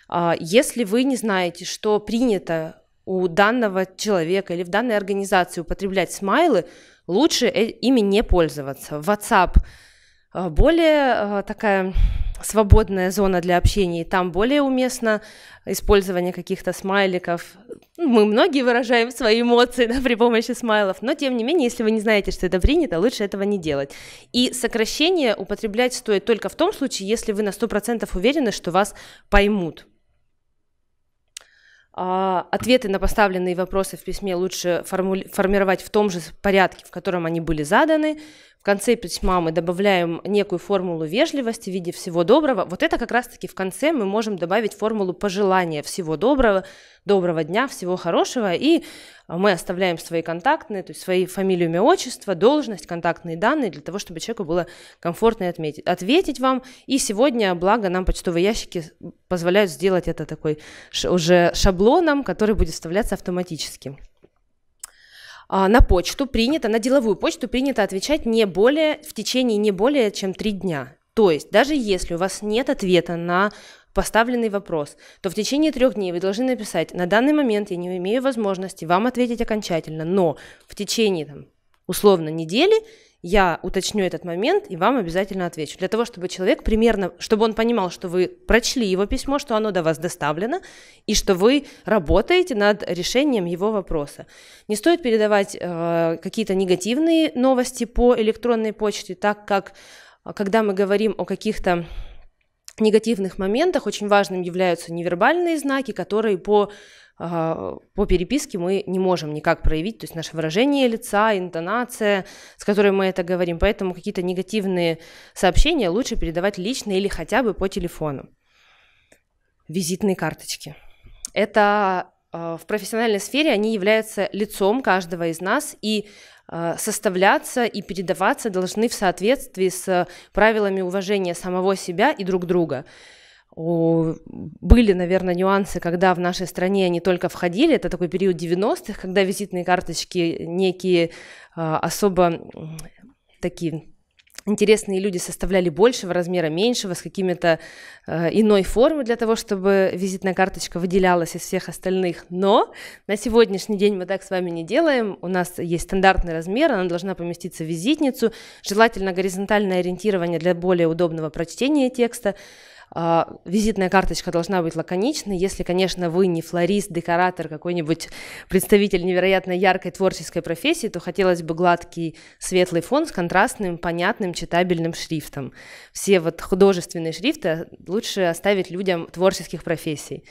А, если вы не знаете, что принято у данного человека или в данной организации употреблять смайлы, лучше э, ими не пользоваться. В WhatsApp Э, более э, такая свободная зона для общения, и там более уместно использование каких-то смайликов. Ну, мы многие выражаем свои эмоции да, при помощи смайлов, но тем не менее, если вы не знаете, что это принято, лучше этого не делать. И сокращение употреблять стоит только в том случае, если вы на 100% уверены, что вас поймут. А, ответы на поставленные вопросы в письме лучше формировать в том же порядке, в котором они были заданы в конце письма мы добавляем некую формулу вежливости в виде всего доброго. Вот это как раз-таки в конце мы можем добавить формулу пожелания всего доброго, доброго дня, всего хорошего. И мы оставляем свои контактные, то есть свои фамилию, имя, отчество, должность, контактные данные для того, чтобы человеку было комфортно отметить, ответить вам. И сегодня, благо, нам почтовые ящики позволяют сделать это такой уже шаблоном, который будет вставляться автоматически. А, на почту принято, на деловую почту принято отвечать не более, в течение не более чем три дня. То есть, даже если у вас нет ответа на поставленный вопрос, то в течение трех дней вы должны написать, на данный момент я не имею возможности вам ответить окончательно, но в течение там, условно недели я уточню этот момент и вам обязательно отвечу. Для того, чтобы человек примерно, чтобы он понимал, что вы прочли его письмо, что оно до вас доставлено, и что вы работаете над решением его вопроса. Не стоит передавать э, какие-то негативные новости по электронной почте, так как, э, когда мы говорим о каких-то негативных моментах, очень важным являются невербальные знаки, которые по а, по переписке мы не можем никак проявить, то есть наше выражение лица, интонация, с которой мы это говорим, поэтому какие-то негативные сообщения лучше передавать лично или хотя бы по телефону. Визитные карточки. Это а, в профессиональной сфере они являются лицом каждого из нас и а, составляться и передаваться должны в соответствии с правилами уважения самого себя и друг друга были, наверное, нюансы, когда в нашей стране они только входили, это такой период 90-х, когда визитные карточки некие а, особо такие интересные люди составляли большего размера, меньшего, с какими-то э, иной формой для того, чтобы визитная карточка выделялась из всех остальных. Но на сегодняшний день мы так с вами не делаем. У нас есть стандартный размер, она должна поместиться в визитницу. Желательно горизонтальное ориентирование для более удобного прочтения текста. А, визитная карточка должна быть лаконичной. Если, конечно, вы не флорист, декоратор, какой-нибудь представитель невероятно яркой творческой профессии, то хотелось бы гладкий светлый фон с контрастным, понятным, читабельным шрифтом. Все вот художественные шрифты а, лучше оставить людям творческих профессий.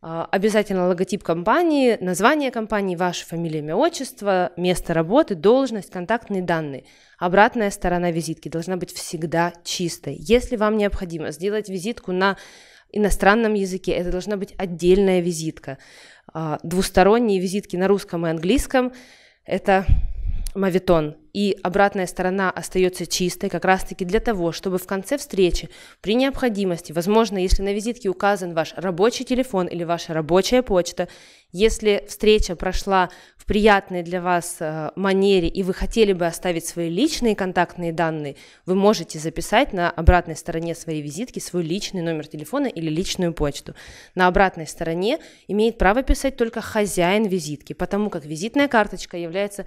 А, обязательно логотип компании, название компании, ваше фамилия, имя, отчество, место работы, должность, контактные данные – Обратная сторона визитки должна быть всегда чистой. Если вам необходимо сделать визитку на иностранном языке, это должна быть отдельная визитка. А, двусторонние визитки на русском и английском – это мавитон, и обратная сторона остается чистой как раз-таки для того, чтобы в конце встречи при необходимости, возможно, если на визитке указан ваш рабочий телефон или ваша рабочая почта, если встреча прошла в приятной для вас э, манере и вы хотели бы оставить свои личные контактные данные, вы можете записать на обратной стороне своей визитки свой личный номер телефона или личную почту. На обратной стороне имеет право писать только хозяин визитки, потому как визитная карточка является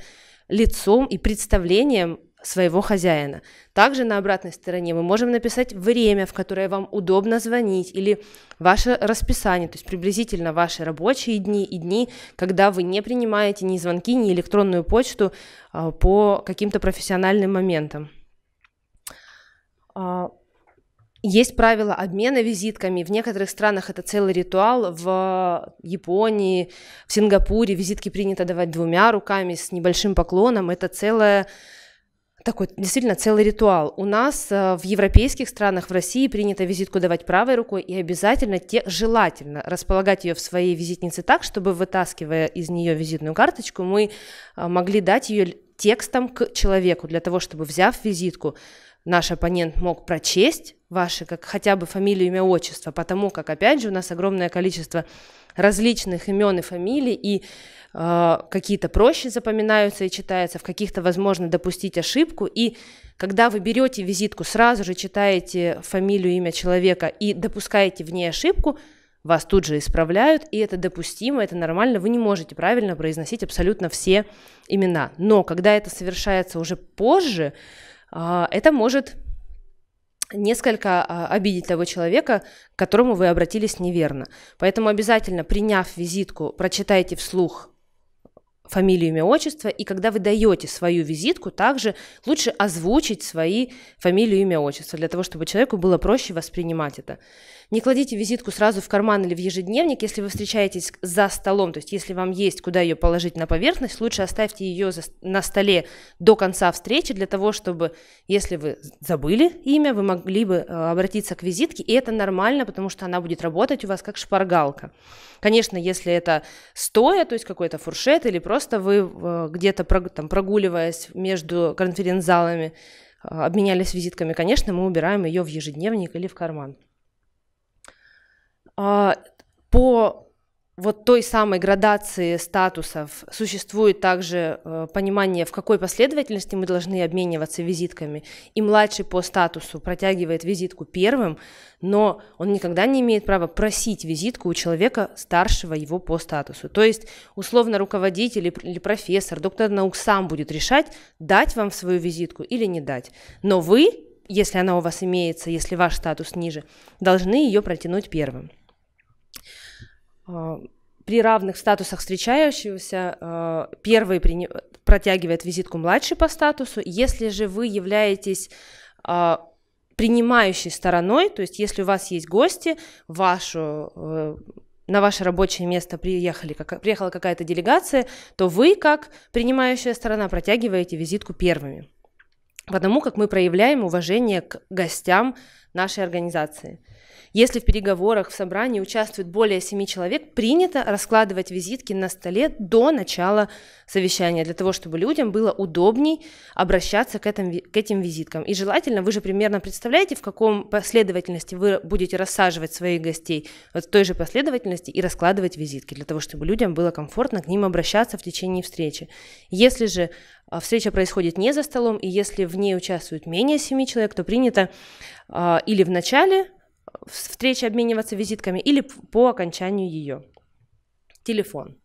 лицом и представлением своего хозяина. Также на обратной стороне мы можем написать время, в которое вам удобно звонить, или ваше расписание, то есть приблизительно ваши рабочие дни и дни, когда вы не принимаете ни звонки, ни электронную почту а, по каким-то профессиональным моментам. А, есть правила обмена визитками. В некоторых странах это целый ритуал. В Японии, в Сингапуре визитки принято давать двумя руками с небольшим поклоном. Это целое такой действительно целый ритуал. У нас э, в европейских странах, в России принято визитку давать правой рукой и обязательно, те, желательно располагать ее в своей визитнице так, чтобы вытаскивая из нее визитную карточку, мы э, могли дать ее текстом к человеку для того, чтобы взяв визитку, наш оппонент мог прочесть ваши, как хотя бы фамилию, имя, отчество, потому как, опять же, у нас огромное количество различных имен и фамилий, и э, какие-то проще запоминаются и читаются, в каких-то возможно допустить ошибку, и когда вы берете визитку, сразу же читаете фамилию, имя человека и допускаете в ней ошибку, вас тут же исправляют, и это допустимо, это нормально, вы не можете правильно произносить абсолютно все имена. Но когда это совершается уже позже, а, это может несколько а, обидеть того человека, к которому вы обратились неверно. Поэтому обязательно, приняв визитку, прочитайте вслух фамилию, имя, отчество, и когда вы даете свою визитку, также лучше озвучить свои фамилию, имя, отчество, для того, чтобы человеку было проще воспринимать это. Не кладите визитку сразу в карман или в ежедневник, если вы встречаетесь за столом, то есть если вам есть куда ее положить на поверхность, лучше оставьте ее на столе до конца встречи для того, чтобы, если вы забыли имя, вы могли бы э, обратиться к визитке, и это нормально, потому что она будет работать у вас как шпаргалка. Конечно, если это стоя, то есть какой-то фуршет, или просто вы э, где-то там, прогуливаясь между конференц-залами, э, обменялись визитками, конечно, мы убираем ее в ежедневник или в карман. А, по вот той самой градации статусов существует также э, понимание, в какой последовательности мы должны обмениваться визитками. И младший по статусу протягивает визитку первым, но он никогда не имеет права просить визитку у человека старшего его по статусу. То есть, условно, руководитель или профессор, доктор наук сам будет решать, дать вам свою визитку или не дать. Но вы, если она у вас имеется, если ваш статус ниже, должны ее протянуть первым. А, при равных статусах встречающегося а, первый протягивает визитку младший по статусу. Если же вы являетесь а, принимающей стороной, то есть если у вас есть гости, вашу на ваше рабочее место приехали, как, приехала какая-то делегация, то вы, как принимающая сторона, протягиваете визитку первыми. Потому как мы проявляем уважение к гостям нашей организации. Если в переговорах в собрании участвует более семи человек, принято раскладывать визитки на столе до начала совещания, для того, чтобы людям было удобней обращаться к, этом, к этим визиткам. И желательно, вы же примерно представляете, в каком последовательности вы будете рассаживать своих гостей, вот в той же последовательности и раскладывать визитки, для того, чтобы людям было комфортно к ним обращаться в течение встречи. Если же а, встреча происходит не за столом, и если в ней участвует менее семи человек, то принято а, или в начале встречи обмениваться визитками или по окончанию ее. Телефон.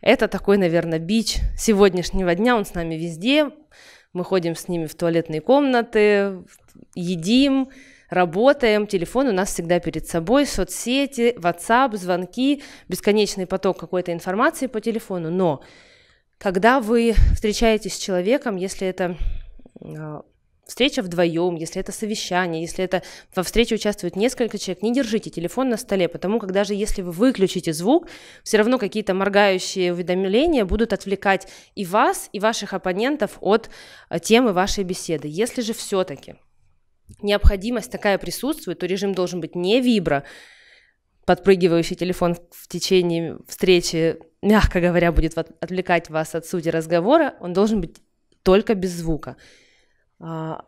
Это такой, наверное, бич сегодняшнего дня, он с нами везде. Мы ходим с ними в туалетные комнаты, едим, работаем, телефон у нас всегда перед собой, соцсети, WhatsApp, звонки, бесконечный поток какой-то информации по телефону. Но когда вы встречаетесь с человеком, если это а, встреча вдвоем, если это совещание, если это во встрече участвует несколько человек, не держите телефон на столе, потому как даже если вы выключите звук, все равно какие-то моргающие уведомления будут отвлекать и вас, и ваших оппонентов от э, темы вашей беседы. Если же все-таки необходимость такая присутствует, то режим должен быть не вибро, подпрыгивающий телефон в течение встречи, мягко говоря, будет отвлекать вас от сути разговора, он должен быть только без звука. А,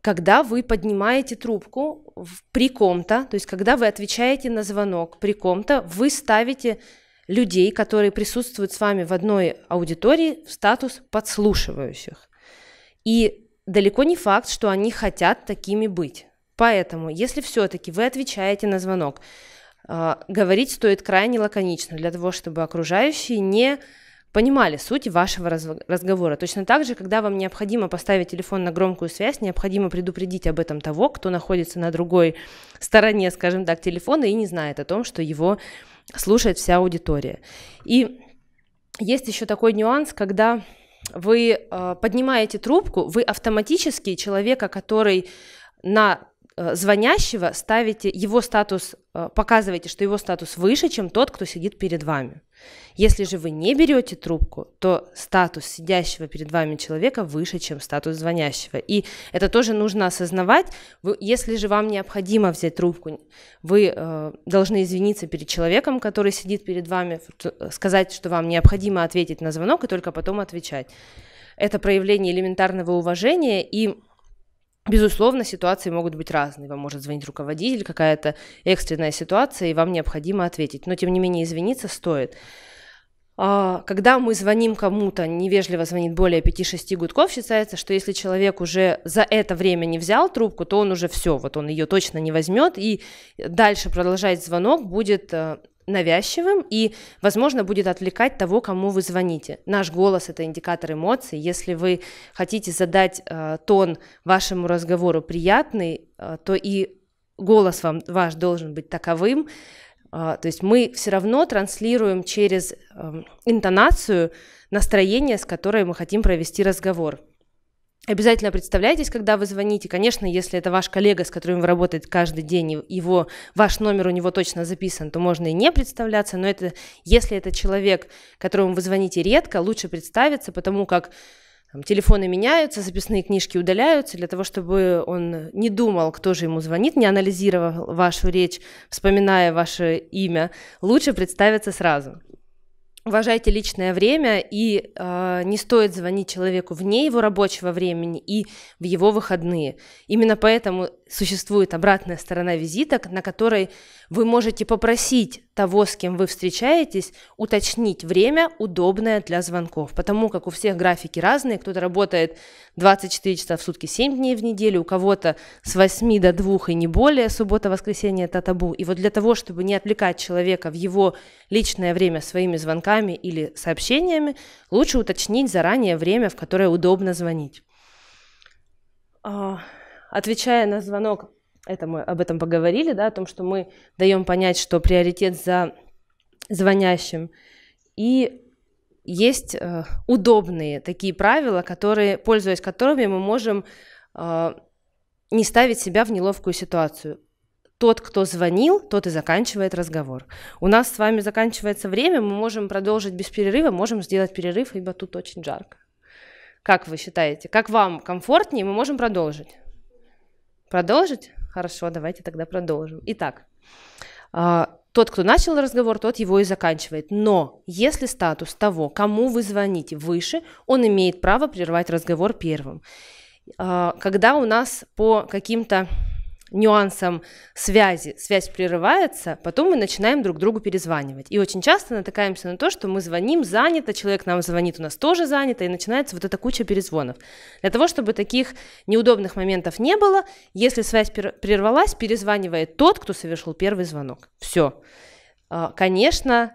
когда вы поднимаете трубку при ком-то, то есть когда вы отвечаете на звонок при ком-то, вы ставите людей, которые присутствуют с вами в одной аудитории, в статус подслушивающих. И далеко не факт, что они хотят такими быть. Поэтому, если все-таки вы отвечаете на звонок, а, говорить стоит крайне лаконично для того, чтобы окружающие не понимали суть вашего разговора. Точно так же, когда вам необходимо поставить телефон на громкую связь, необходимо предупредить об этом того, кто находится на другой стороне, скажем так, телефона и не знает о том, что его слушает вся аудитория. И есть еще такой нюанс, когда вы э, поднимаете трубку, вы автоматически человека, который на Э, звонящего ставите его статус, э, показываете, что его статус выше, чем тот, кто сидит перед вами. Если же вы не берете трубку, то статус сидящего перед вами человека выше, чем статус звонящего. И это тоже нужно осознавать. Вы, если же вам необходимо взять трубку, вы э, должны извиниться перед человеком, который сидит перед вами, э, сказать, что вам необходимо ответить на звонок и только потом отвечать. Это проявление элементарного уважения и Безусловно, ситуации могут быть разные. Вам может звонить руководитель, какая-то экстренная ситуация, и вам необходимо ответить. Но, тем не менее, извиниться стоит. А, когда мы звоним кому-то, невежливо звонит более 5-6 гудков, считается, что если человек уже за это время не взял трубку, то он уже все, вот он ее точно не возьмет, и дальше продолжать звонок будет э, навязчивым и, возможно, будет отвлекать того, кому вы звоните. Наш голос это индикатор эмоций. Если вы хотите задать э, тон вашему разговору приятный, э, то и голос вам ваш должен быть таковым. Э, то есть мы все равно транслируем через э, интонацию настроение, с которой мы хотим провести разговор. Обязательно представляйтесь, когда вы звоните. Конечно, если это ваш коллега, с которым вы работаете каждый день, его, ваш номер у него точно записан, то можно и не представляться, но это, если это человек, которому вы звоните редко, лучше представиться, потому как там, телефоны меняются, записные книжки удаляются, для того, чтобы он не думал, кто же ему звонит, не анализировал вашу речь, вспоминая ваше имя, лучше представиться сразу уважайте личное время и э, не стоит звонить человеку вне его рабочего времени и в его выходные. Именно поэтому существует обратная сторона визиток, на которой вы можете попросить того, с кем вы встречаетесь, уточнить время, удобное для звонков, потому как у всех графики разные, кто-то работает 24 часа в сутки, 7 дней в неделю, у кого-то с 8 до 2 и не более, суббота, воскресенье – это табу. И вот для того, чтобы не отвлекать человека в его личное время своими звонками или сообщениями, лучше уточнить заранее время, в которое удобно звонить. А, отвечая на звонок это мы об этом поговорили, да, о том, что мы даем понять, что приоритет за звонящим. И есть э, удобные такие правила, которые, пользуясь которыми мы можем э, не ставить себя в неловкую ситуацию. Тот, кто звонил, тот и заканчивает разговор. У нас с вами заканчивается время, мы можем продолжить без перерыва, можем сделать перерыв, ибо тут очень жарко. Как вы считаете? Как вам комфортнее? Мы можем продолжить. Продолжить? Хорошо, давайте тогда продолжим. Итак, а, тот, кто начал разговор, тот его и заканчивает. Но если статус того, кому вы звоните, выше, он имеет право прервать разговор первым. А, когда у нас по каким-то нюансом связи связь прерывается, потом мы начинаем друг другу перезванивать. И очень часто натыкаемся на то, что мы звоним занято, человек нам звонит, у нас тоже занято, и начинается вот эта куча перезвонов. Для того, чтобы таких неудобных моментов не было, если связь прервалась, перезванивает тот, кто совершил первый звонок. Все. А, конечно,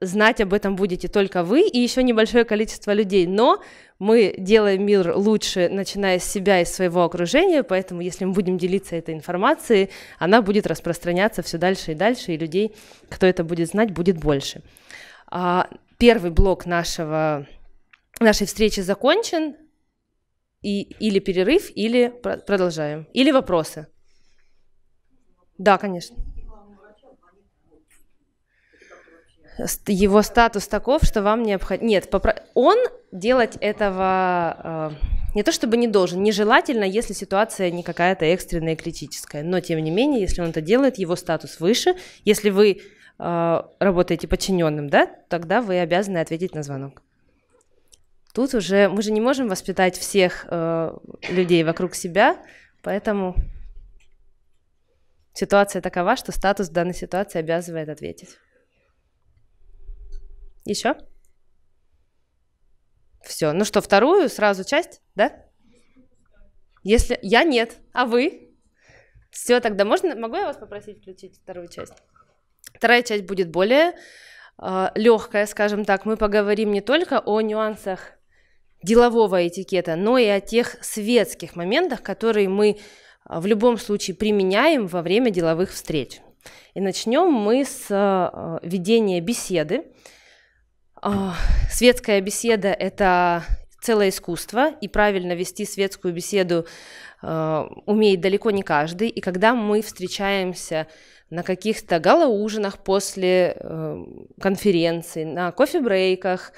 знать об этом будете только вы и еще небольшое количество людей, но мы делаем мир лучше, начиная с себя и своего окружения, поэтому если мы будем делиться этой информацией, она будет распространяться все дальше и дальше, и людей, кто это будет знать, будет больше. А, первый блок нашего, нашей встречи закончен, и, или перерыв, или продолжаем, или вопросы. Да, конечно. его статус таков, что вам необходимо... Нет, попро... он делать этого э, не то чтобы не должен, нежелательно, если ситуация не какая-то экстренная и критическая. Но, тем не менее, если он это делает, его статус выше. Если вы э, работаете подчиненным, да, тогда вы обязаны ответить на звонок. Тут уже мы же не можем воспитать всех э, людей вокруг себя, поэтому ситуация такова, что статус в данной ситуации обязывает ответить. Еще? Все. Ну что, вторую сразу часть, да? Если я нет, а вы? Все, тогда можно, могу я вас попросить включить вторую часть? Вторая часть будет более э, а, легкая, скажем так. Мы поговорим не только о нюансах делового этикета, но и о тех светских моментах, которые мы а, в любом случае применяем во время деловых встреч. И начнем мы с а, ведения беседы. А, светская беседа – это целое искусство, и правильно вести светскую беседу а, умеет далеко не каждый. И когда мы встречаемся на каких-то гала-ужинах после э, конференций, на кофе-брейках,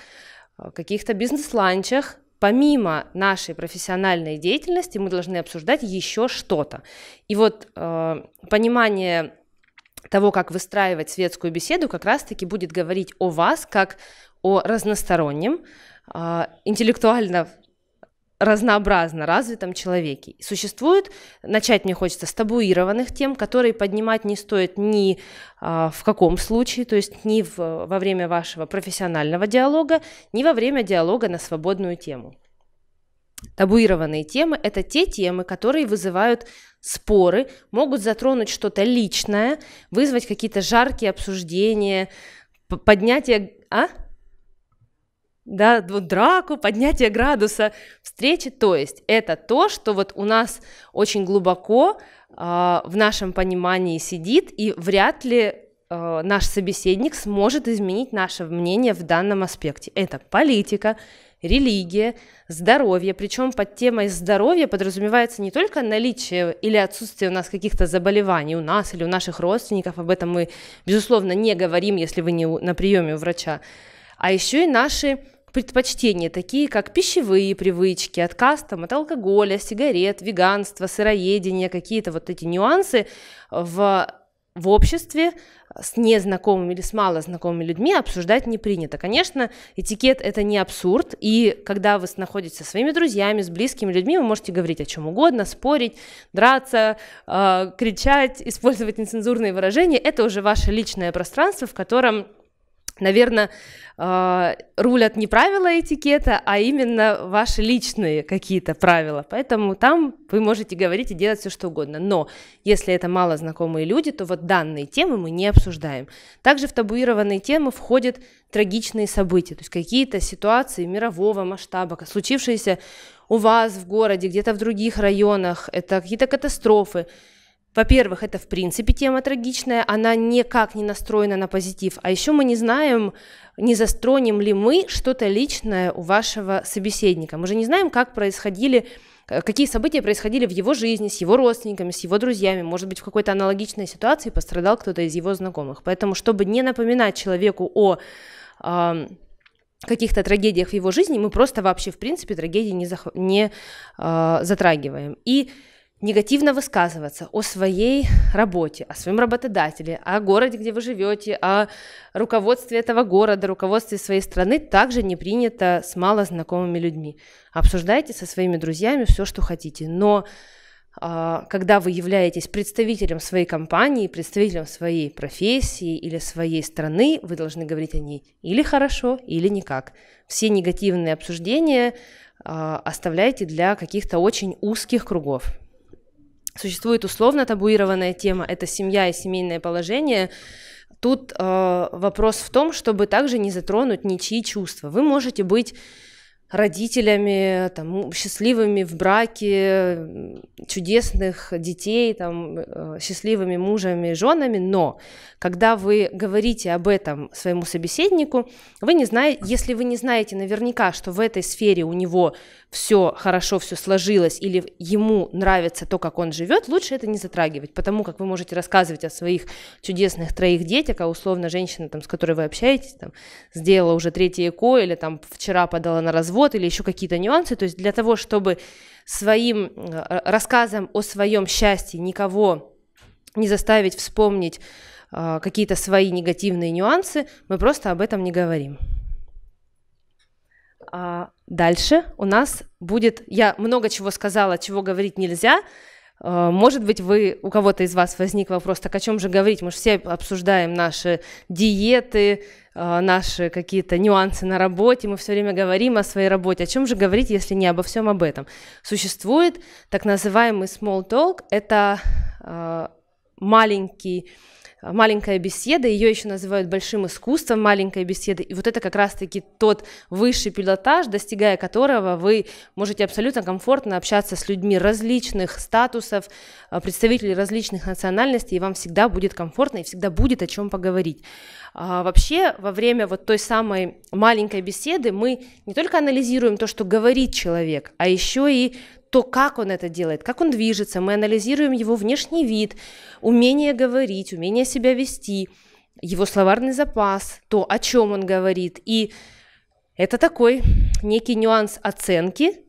а, каких-то бизнес-ланчах, помимо нашей профессиональной деятельности мы должны обсуждать еще что-то. И вот э, понимание того, как выстраивать светскую беседу, как раз-таки будет говорить о вас как о разностороннем, а, интеллектуально разнообразно развитом человеке. Существует, начать мне хочется, с табуированных тем, которые поднимать не стоит ни а, в каком случае, то есть ни в, во время вашего профессионального диалога, ни во время диалога на свободную тему. Табуированные темы – это те темы, которые вызывают споры, могут затронуть что-то личное, вызвать какие-то жаркие обсуждения, поднятие... А? да, драку, поднятие градуса встречи. То есть это то, что вот у нас очень глубоко э, в нашем понимании сидит, и вряд ли э, наш собеседник сможет изменить наше мнение в данном аспекте. Это политика, религия, здоровье. Причем под темой здоровья подразумевается не только наличие или отсутствие у нас каких-то заболеваний у нас или у наших родственников, об этом мы, безусловно, не говорим, если вы не на приеме у врача, а еще и наши предпочтения, такие как пищевые привычки, отказ там, от алкоголя, сигарет, веганство, сыроедение, какие-то вот эти нюансы в, в обществе с незнакомыми или с малознакомыми людьми обсуждать не принято. Конечно, этикет это не абсурд, и когда вы находитесь со своими друзьями, с близкими людьми, вы можете говорить о чем угодно, спорить, драться, э, кричать, использовать нецензурные выражения. Это уже ваше личное пространство, в котором наверное, э, рулят не правила этикета, а именно ваши личные какие-то правила. Поэтому там вы можете говорить и делать все, что угодно. Но если это мало знакомые люди, то вот данные темы мы не обсуждаем. Также в табуированные темы входят трагичные события, то есть какие-то ситуации мирового масштаба, случившиеся у вас в городе, где-то в других районах, это какие-то катастрофы, во-первых, это в принципе тема трагичная, она никак не настроена на позитив. А еще мы не знаем, не застроним ли мы что-то личное у вашего собеседника. Мы же не знаем, как происходили э, какие события происходили в его жизни, с его родственниками, с его друзьями. Может быть, в какой-то аналогичной ситуации пострадал кто-то из его знакомых. Поэтому, чтобы не напоминать человеку о э, каких-то трагедиях в его жизни, мы просто вообще, в принципе, трагедии не, зах- не э, затрагиваем. И негативно высказываться о своей работе, о своем работодателе, о городе, где вы живете, о руководстве этого города, руководстве своей страны, также не принято с малознакомыми людьми. Обсуждайте со своими друзьями все, что хотите, но а, когда вы являетесь представителем своей компании, представителем своей профессии или своей страны, вы должны говорить о ней или хорошо, или никак. Все негативные обсуждения а, оставляйте для каких-то очень узких кругов. Существует условно табуированная тема, это семья и семейное положение. Тут э, вопрос в том, чтобы также не затронуть ничьи чувства. Вы можете быть родителями, там, счастливыми в браке, чудесных детей, там, э, счастливыми мужами, женами, но когда вы говорите об этом своему собеседнику, вы не знаете, если вы не знаете наверняка, что в этой сфере у него все хорошо, все сложилось, или ему нравится то, как он живет, лучше это не затрагивать, потому как вы можете рассказывать о своих чудесных троих детях, а условно женщина, там, с которой вы общаетесь, там, сделала уже третье ЭКО, или там вчера подала на развод, или еще какие-то нюансы, то есть для того, чтобы своим э, рассказом о своем счастье никого не заставить вспомнить э, какие-то свои негативные нюансы, мы просто об этом не говорим. А Дальше у нас будет, я много чего сказала, чего говорить нельзя. Э, может быть, вы, у кого-то из вас возник вопрос, так о чем же говорить? Мы же все обсуждаем наши диеты, э, наши какие-то нюансы на работе, мы все время говорим о своей работе. О чем же говорить, если не обо всем об этом? Существует так называемый small talk, это э, маленький маленькая беседа, ее еще называют большим искусством маленькая беседа, и вот это как раз-таки тот высший пилотаж, достигая которого вы можете абсолютно комфортно общаться с людьми различных статусов, э, представителей различных национальностей, и вам всегда будет комфортно и всегда будет о чем поговорить. А вообще, во время вот той самой маленькой беседы мы не только анализируем то, что говорит человек, а еще и то, как он это делает, как он движется, мы анализируем его внешний вид, умение говорить, умение себя вести, его словарный запас, то, о чем он говорит. И это такой некий нюанс оценки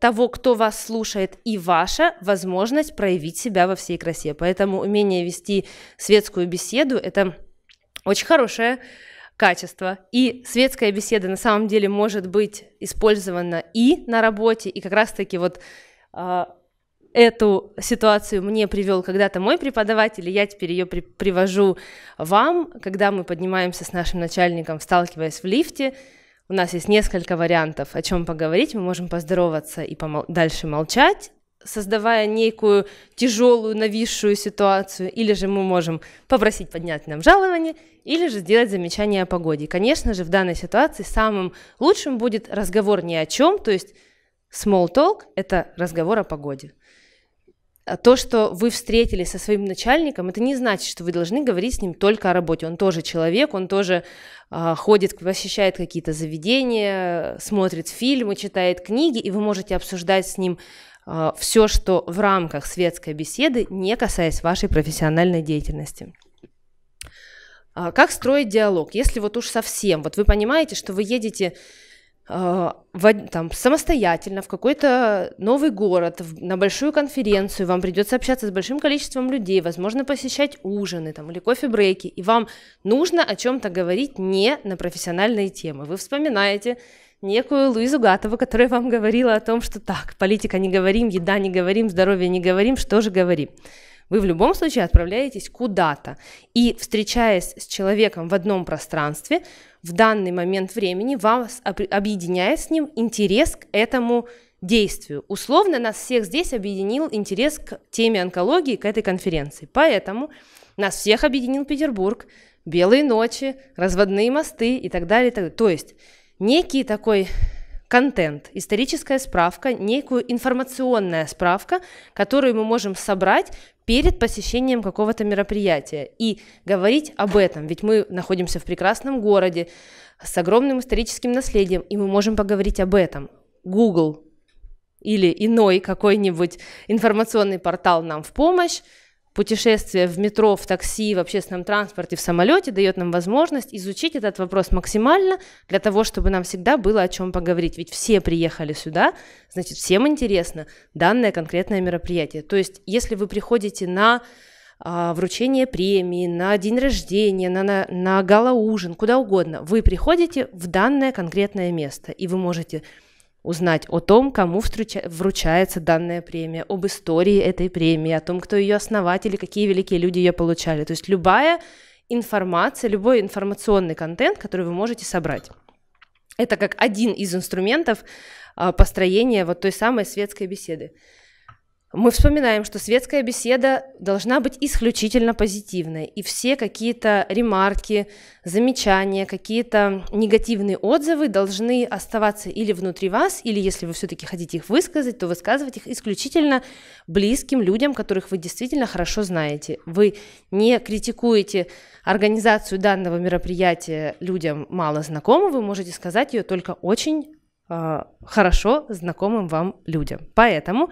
того, кто вас слушает, и ваша возможность проявить себя во всей красе. Поэтому умение вести светскую беседу – это очень хорошая качество. И светская беседа на самом деле может быть использована и на работе, и как раз-таки вот э, эту ситуацию мне привел когда-то мой преподаватель, и я теперь ее при- привожу вам, когда мы поднимаемся с нашим начальником, сталкиваясь в лифте. У нас есть несколько вариантов, о чем поговорить. Мы можем поздороваться и помол- дальше молчать, создавая некую тяжелую, нависшую ситуацию, или же мы можем попросить поднять нам жалование, или же сделать замечание о погоде. Конечно же, в данной ситуации самым лучшим будет разговор ни о чем, то есть small talk – это разговор о погоде. А то, что вы встретили со своим начальником, это не значит, что вы должны говорить с ним только о работе. Он тоже человек, он тоже э, ходит, посещает какие-то заведения, смотрит фильмы, читает книги, и вы можете обсуждать с ним а, все, что в рамках светской беседы, не касаясь вашей профессиональной деятельности. А, как строить диалог? Если вот уж совсем, вот вы понимаете, что вы едете а, в, там, самостоятельно в какой-то новый город, в, на большую конференцию, вам придется общаться с большим количеством людей, возможно, посещать ужины там, или кофе-брейки, и вам нужно о чем-то говорить не на профессиональные темы. Вы вспоминаете некую Луизу Гатову, которая вам говорила о том, что так, политика не говорим, еда не говорим, здоровье не говорим, что же говорим. Вы в любом случае отправляетесь куда-то. И встречаясь с человеком в одном пространстве, в данный момент времени вас объединяет с ним интерес к этому действию. Условно нас всех здесь объединил интерес к теме онкологии, к этой конференции. Поэтому нас всех объединил Петербург, белые ночи, разводные мосты и так далее. И так далее. То есть некий такой контент, историческая справка, некую информационная справка, которую мы можем собрать перед посещением какого-то мероприятия и говорить об этом, ведь мы находимся в прекрасном городе с огромным историческим наследием, и мы можем поговорить об этом. Google или иной какой-нибудь информационный портал нам в помощь, путешествие в метро, в такси, в общественном транспорте, в самолете дает нам возможность изучить этот вопрос максимально для того, чтобы нам всегда было о чем поговорить. Ведь все приехали сюда, значит, всем интересно данное конкретное мероприятие. То есть, если вы приходите на а, вручение премии, на день рождения, на, на, на гала-ужин, куда угодно, вы приходите в данное конкретное место, и вы можете узнать о том, кому вручается данная премия, об истории этой премии, о том, кто ее основатель и какие великие люди ее получали. То есть любая информация, любой информационный контент, который вы можете собрать. Это как один из инструментов а, построения вот той самой светской беседы мы вспоминаем, что светская беседа должна быть исключительно позитивной, и все какие-то ремарки, замечания, какие-то негативные отзывы должны оставаться или внутри вас, или если вы все-таки хотите их высказать, то высказывать их исключительно близким людям, которых вы действительно хорошо знаете. Вы не критикуете организацию данного мероприятия людям мало знакомым, вы можете сказать ее только очень э, хорошо знакомым вам людям. Поэтому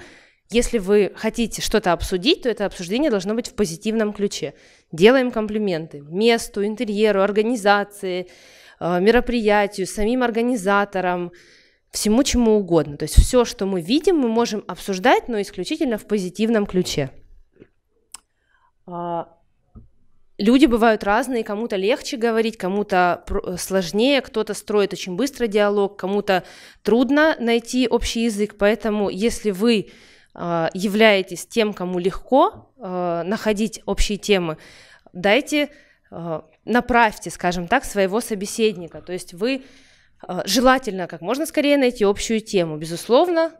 если вы хотите что-то обсудить, то это обсуждение должно быть в позитивном ключе. Делаем комплименты месту, интерьеру, организации, э, мероприятию, самим организаторам, всему чему угодно. То есть все, что мы видим, мы можем обсуждать, но исключительно в позитивном ключе. А, Люди бывают разные, кому-то легче говорить, кому-то э, сложнее, кто-то строит очень быстро диалог, кому-то трудно найти общий язык, поэтому если вы э, являетесь тем, кому легко а, находить общие темы, дайте, а, направьте, скажем так, своего собеседника. То есть вы желательно как можно скорее найти общую тему. Безусловно,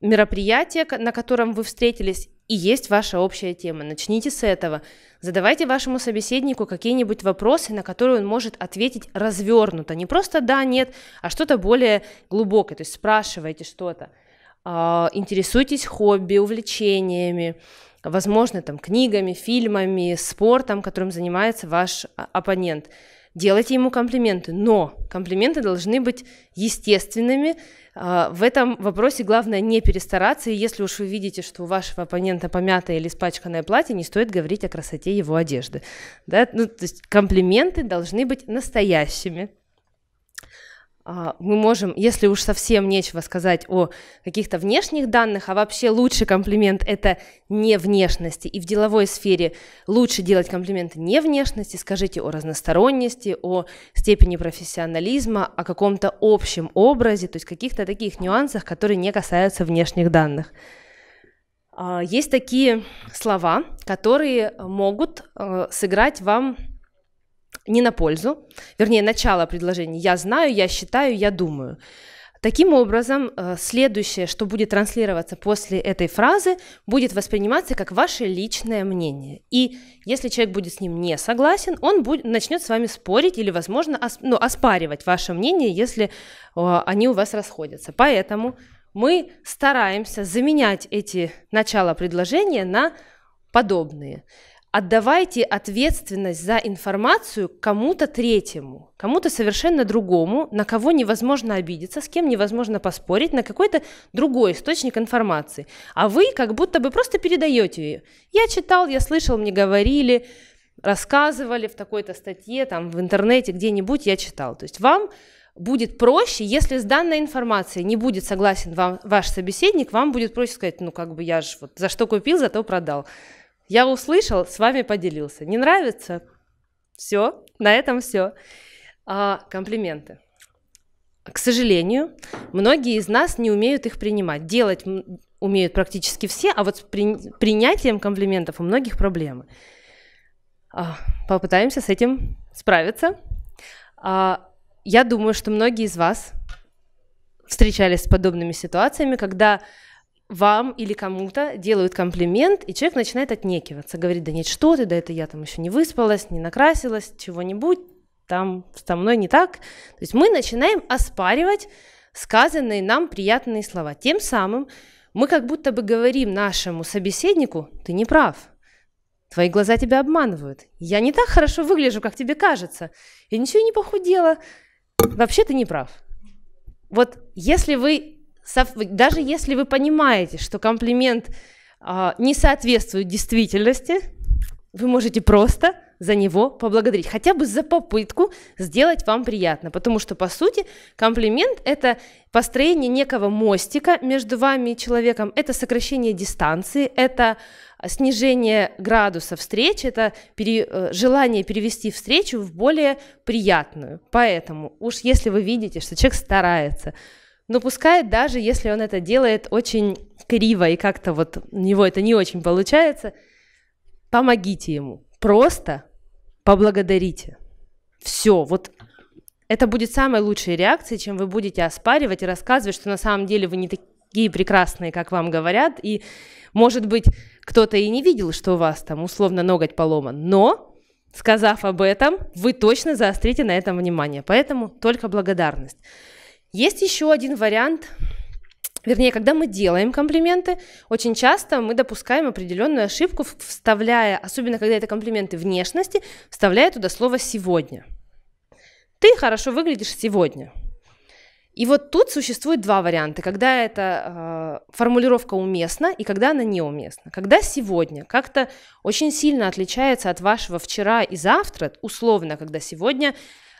мероприятие, на котором вы встретились, и есть ваша общая тема. Начните с этого. Задавайте вашему собеседнику какие-нибудь вопросы, на которые он может ответить развернуто. Не просто да, нет, а что-то более глубокое. То есть спрашивайте что-то. А, интересуйтесь хобби, увлечениями, возможно, там, книгами, фильмами, спортом, которым занимается ваш оппонент. Делайте ему комплименты, но комплименты должны быть естественными. А, в этом вопросе главное не перестараться, и если уж вы видите, что у вашего оппонента помятое или испачканное платье, не стоит говорить о красоте его одежды. Да? Ну, то есть комплименты должны быть настоящими. А, мы можем, если уж совсем нечего сказать о каких-то внешних данных, а вообще лучший комплимент – это не внешности. И в деловой сфере лучше делать комплименты не внешности, скажите о разносторонности, о степени профессионализма, о каком-то общем образе, то есть каких-то таких нюансах, которые не касаются внешних данных. А, есть такие слова, которые могут э, сыграть вам не на пользу, вернее, начало предложения «я знаю», «я считаю», «я думаю». Таким образом, э, следующее, что будет транслироваться после этой фразы, будет восприниматься как ваше личное мнение. И если человек будет с ним не согласен, он будет, начнет с вами спорить или, возможно, ос, ну, оспаривать ваше мнение, если э, они у вас расходятся. Поэтому мы стараемся заменять эти начала предложения на подобные отдавайте ответственность за информацию кому-то третьему, кому-то совершенно другому, на кого невозможно обидеться, с кем невозможно поспорить, на какой-то другой источник информации. А вы как будто бы просто передаете ее. Я читал, я слышал, мне говорили, рассказывали в такой-то статье, там в интернете где-нибудь я читал. То есть вам будет проще, если с данной информацией не будет согласен вам, ваш собеседник, вам будет проще сказать, ну как бы я же вот за что купил, зато продал. Я услышал, с вами поделился. Не нравится? Все, на этом все. А, комплименты. К сожалению, многие из нас не умеют их принимать. Делать умеют практически все, а вот с при, принятием комплиментов у многих проблемы. А, попытаемся с этим справиться. А, я думаю, что многие из вас встречались с подобными ситуациями, когда вам или кому-то делают комплимент, и человек начинает отнекиваться, говорит, да нет, что ты, да это я там еще не выспалась, не накрасилась, чего-нибудь, там со мной не так. То есть мы начинаем оспаривать сказанные нам приятные слова. Тем самым мы как будто бы говорим нашему собеседнику, ты не прав, твои глаза тебя обманывают, я не так хорошо выгляжу, как тебе кажется, я ничего не похудела, вообще ты не прав. Вот если вы даже если вы понимаете, что комплимент а, не соответствует действительности, вы можете просто за него поблагодарить, хотя бы за попытку сделать вам приятно, потому что, по сути, комплимент – это построение некого мостика между вами и человеком, это сокращение дистанции, это а, снижение градуса встречи, это пере, э, желание перевести встречу в более приятную. Поэтому уж если вы видите, что человек старается, но пускай даже если он это делает очень криво и как-то вот у него это не очень получается, помогите ему. Просто поблагодарите. Все, вот это будет самой лучшей реакцией, чем вы будете оспаривать и рассказывать, что на самом деле вы не такие прекрасные, как вам говорят, и, может быть, кто-то и не видел, что у вас там условно ноготь поломан, но, сказав об этом, вы точно заострите на этом внимание. Поэтому только благодарность. Есть еще один вариант, вернее, когда мы делаем комплименты, очень часто мы допускаем определенную ошибку, вставляя, особенно когда это комплименты внешности, вставляя туда слово «сегодня». «Ты хорошо выглядишь сегодня». И вот тут существует два варианта, когда эта э, формулировка уместна и когда она неуместна. Когда сегодня как-то очень сильно отличается от вашего вчера и завтра, условно, когда сегодня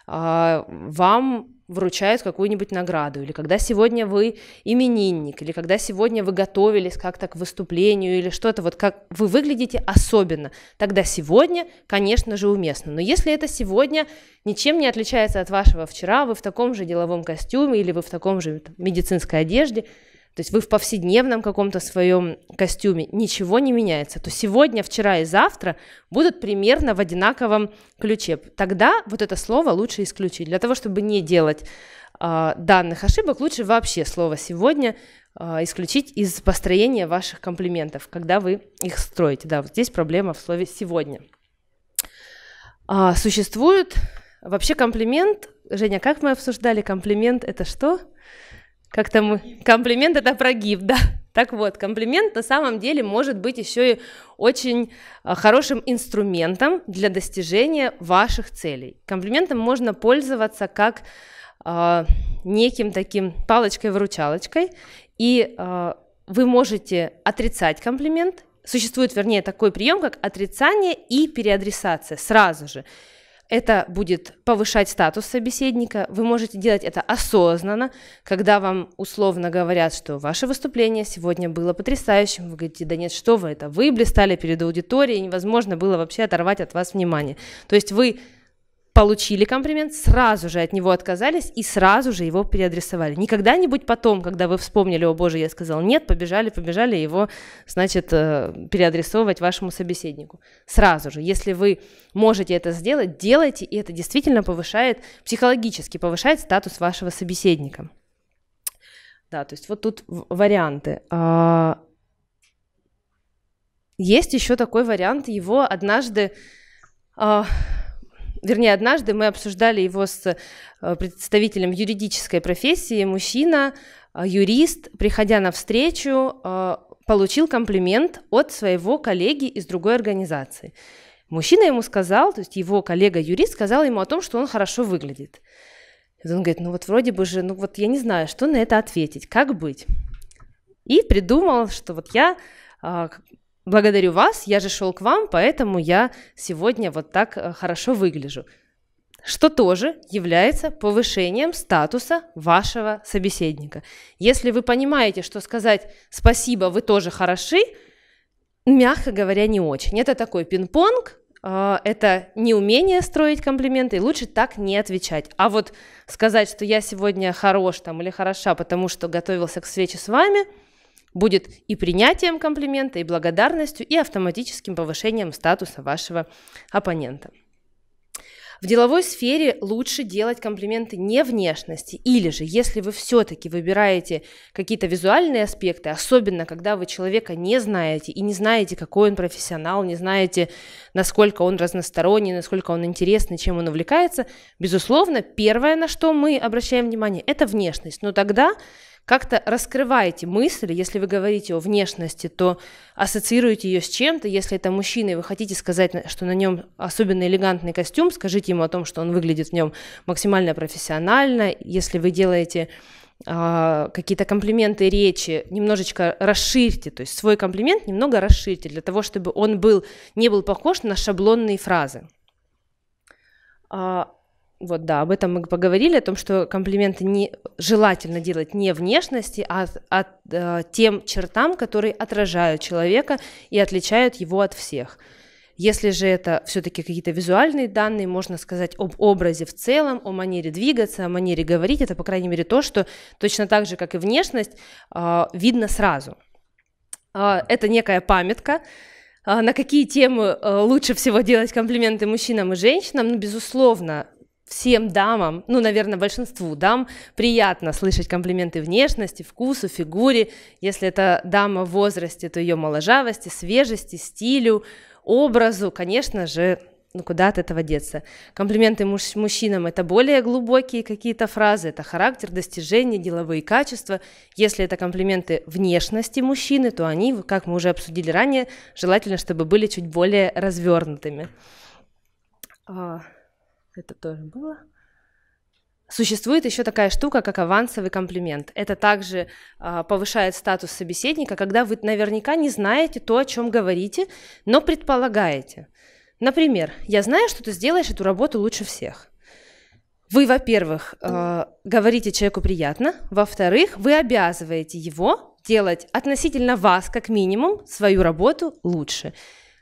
а, вам вручают какую-нибудь награду, или когда сегодня вы именинник, или когда сегодня вы готовились как-то к выступлению, или что-то, вот как вы выглядите особенно, тогда сегодня, конечно же, уместно. Но если это сегодня ничем не отличается от вашего вчера, вы в таком же деловом костюме или вы в таком же медицинской одежде, то есть вы в повседневном каком-то своем костюме, ничего не меняется, то сегодня, вчера и завтра будут примерно в одинаковом ключе. Тогда вот это слово лучше исключить. Для того, чтобы не делать э, данных ошибок, лучше вообще слово сегодня э, исключить из построения ваших комплиментов, когда вы их строите. Да, вот здесь проблема в слове сегодня. Э, существует вообще комплимент. Женя, как мы обсуждали, комплимент это что? как там комплимент это про гиф, да. Так вот, комплимент на самом деле может быть еще и очень а, хорошим инструментом для достижения ваших целей. Комплиментом можно пользоваться как э, неким таким палочкой-выручалочкой, и э, вы можете отрицать комплимент. Существует, вернее, такой прием, как отрицание и переадресация сразу же. Это будет повышать статус собеседника. Вы можете делать это осознанно, когда вам условно говорят, что ваше выступление сегодня было потрясающим. Вы говорите, да нет, что вы это, вы блистали перед аудиторией, невозможно было вообще оторвать от вас внимание. То есть вы получили комплимент, сразу же от него отказались и сразу же его переадресовали. Никогда-нибудь потом, когда вы вспомнили, о боже, я сказал нет, побежали, побежали его, значит, э, переадресовывать вашему собеседнику. Сразу же, если вы можете это сделать, делайте, и это действительно повышает, психологически повышает статус вашего собеседника. Да, то есть вот тут варианты. А, есть еще такой вариант, его однажды а, вернее, однажды мы обсуждали его с э, представителем юридической профессии, мужчина, э, юрист, приходя на встречу, э, получил комплимент от своего коллеги из другой организации. Мужчина ему сказал, то есть его коллега-юрист сказал ему о том, что он хорошо выглядит. И он говорит, ну вот вроде бы же, ну вот я не знаю, что на это ответить, как быть. И придумал, что вот я благодарю вас, я же шел к вам, поэтому я сегодня вот так э, хорошо выгляжу. Что тоже является повышением статуса вашего собеседника. Если вы понимаете, что сказать спасибо, вы тоже хороши, мягко говоря, не очень. Это такой пинг-понг, э, это неумение строить комплименты, и лучше так не отвечать. А вот сказать, что я сегодня хорош там или хороша, потому что готовился к встрече с вами – будет и принятием комплимента, и благодарностью, и автоматическим повышением статуса вашего оппонента. В деловой сфере лучше делать комплименты не внешности, или же, если вы все-таки выбираете какие-то визуальные аспекты, особенно когда вы человека не знаете и не знаете, какой он профессионал, не знаете, насколько он разносторонний, насколько он интересный, чем он увлекается, безусловно, первое, на что мы обращаем внимание, это внешность. Но тогда как-то раскрываете мысли. если вы говорите о внешности, то ассоциируете ее с чем-то, если это мужчина, и вы хотите сказать, что на нем особенно элегантный костюм, скажите ему о том, что он выглядит в нем максимально профессионально, если вы делаете а, какие-то комплименты речи немножечко расширьте, то есть свой комплимент немного расширьте для того, чтобы он был не был похож на шаблонные фразы. А, вот да, об этом мы поговорили, о том, что комплименты не, желательно делать не внешности, а, а, э, тем чертам, которые отражают человека и отличают его от всех. Если же это все-таки какие-то визуальные данные, можно сказать об образе в целом, о манере двигаться, о манере говорить, это, по крайней мере, то, что точно так же, как и внешность, э, видно сразу. Э, это некая памятка, на какие темы лучше всего делать комплименты мужчинам и женщинам, ну, безусловно, всем дамам, ну, наверное, большинству дам приятно слышать комплименты внешности, вкусу, фигуре. Если это дама в возрасте, то ее моложавости, свежести, стилю, образу, конечно же, ну куда от этого деться? Комплименты муж- мужчинам это более глубокие какие-то фразы, это характер, достижения, деловые качества. Если это комплименты внешности мужчины, то они, как мы уже обсудили ранее, желательно, чтобы были чуть более развернутыми. А, это тоже было. Существует еще такая штука, как авансовый комплимент. Это также э, повышает статус собеседника, когда вы наверняка не знаете то, о чем говорите, но предполагаете. Например, я знаю, что ты сделаешь эту работу лучше всех. Вы, во-первых, э, говорите человеку приятно, во-вторых, вы обязываете его делать относительно вас, как минимум, свою работу лучше.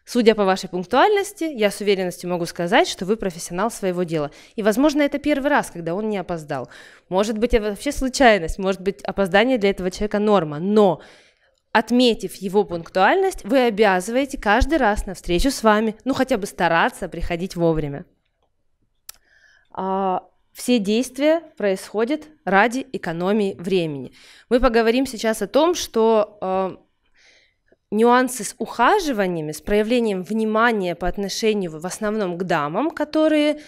Судя по вашей пунктуальности, я с уверенностью могу сказать, что вы профессионал своего дела. И, возможно, это первый раз, когда он не опоздал. Может быть, это вообще случайность, может быть, опоздание для этого человека норма, но отметив его пунктуальность, вы обязываете каждый раз на встречу с вами, ну хотя бы стараться приходить вовремя. А, все действия происходят ради экономии времени. Мы поговорим сейчас о том, что а, нюансы с ухаживаниями, с проявлением внимания по отношению в основном к дамам, которые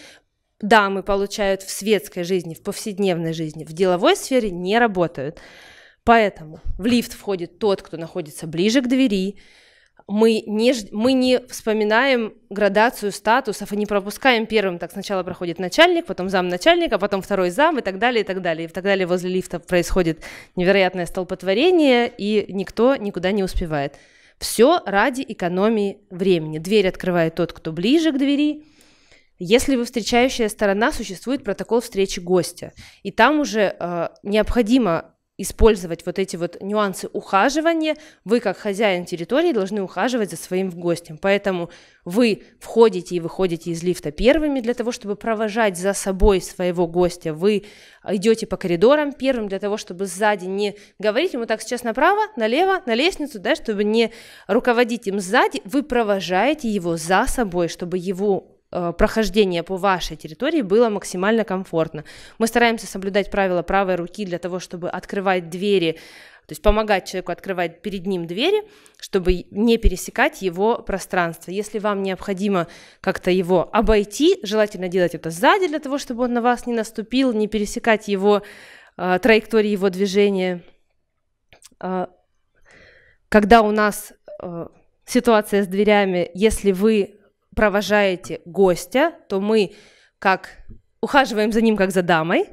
дамы получают в светской жизни, в повседневной жизни, в деловой сфере не работают. Поэтому в лифт входит тот, кто находится ближе к двери, мы не, мы не вспоминаем градацию статусов и не пропускаем первым, так сначала проходит начальник, потом зам начальника, потом второй зам и так далее, и так далее. И так далее возле лифта происходит невероятное столпотворение, и никто никуда не успевает. Все ради экономии времени. Дверь открывает тот, кто ближе к двери. Если вы встречающая сторона, существует протокол встречи гостя, и там уже э, необходимо использовать вот эти вот нюансы ухаживания. Вы, как хозяин территории, должны ухаживать за своим гостем. Поэтому вы входите и выходите из лифта первыми для того, чтобы провожать за собой своего гостя. Вы идете по коридорам первым для того, чтобы сзади не говорить ему так сейчас направо, налево, на лестницу, да, чтобы не руководить им сзади. Вы провожаете его за собой, чтобы его Э, прохождение по вашей территории было максимально комфортно. Мы стараемся соблюдать правила правой руки для того, чтобы открывать двери то есть помогать человеку открывать перед ним двери, чтобы не пересекать его пространство. Если вам необходимо как-то его обойти, желательно делать это сзади для того, чтобы он на вас не наступил, не пересекать его э, траектории его движения. Э, когда у нас э, ситуация с дверями, если вы провожаете гостя, то мы как ухаживаем за ним как за дамой,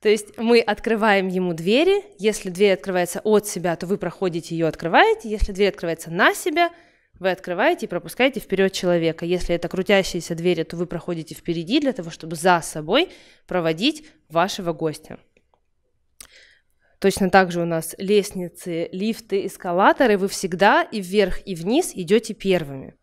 то есть мы открываем ему двери, если дверь открывается от себя, то вы проходите ее, открываете, если дверь открывается на себя, вы открываете и пропускаете вперед человека. Если это крутящиеся двери, то вы проходите впереди для того, чтобы за собой проводить вашего гостя. Точно так же у нас лестницы, лифты, эскалаторы. Вы всегда и вверх, и вниз идете первыми.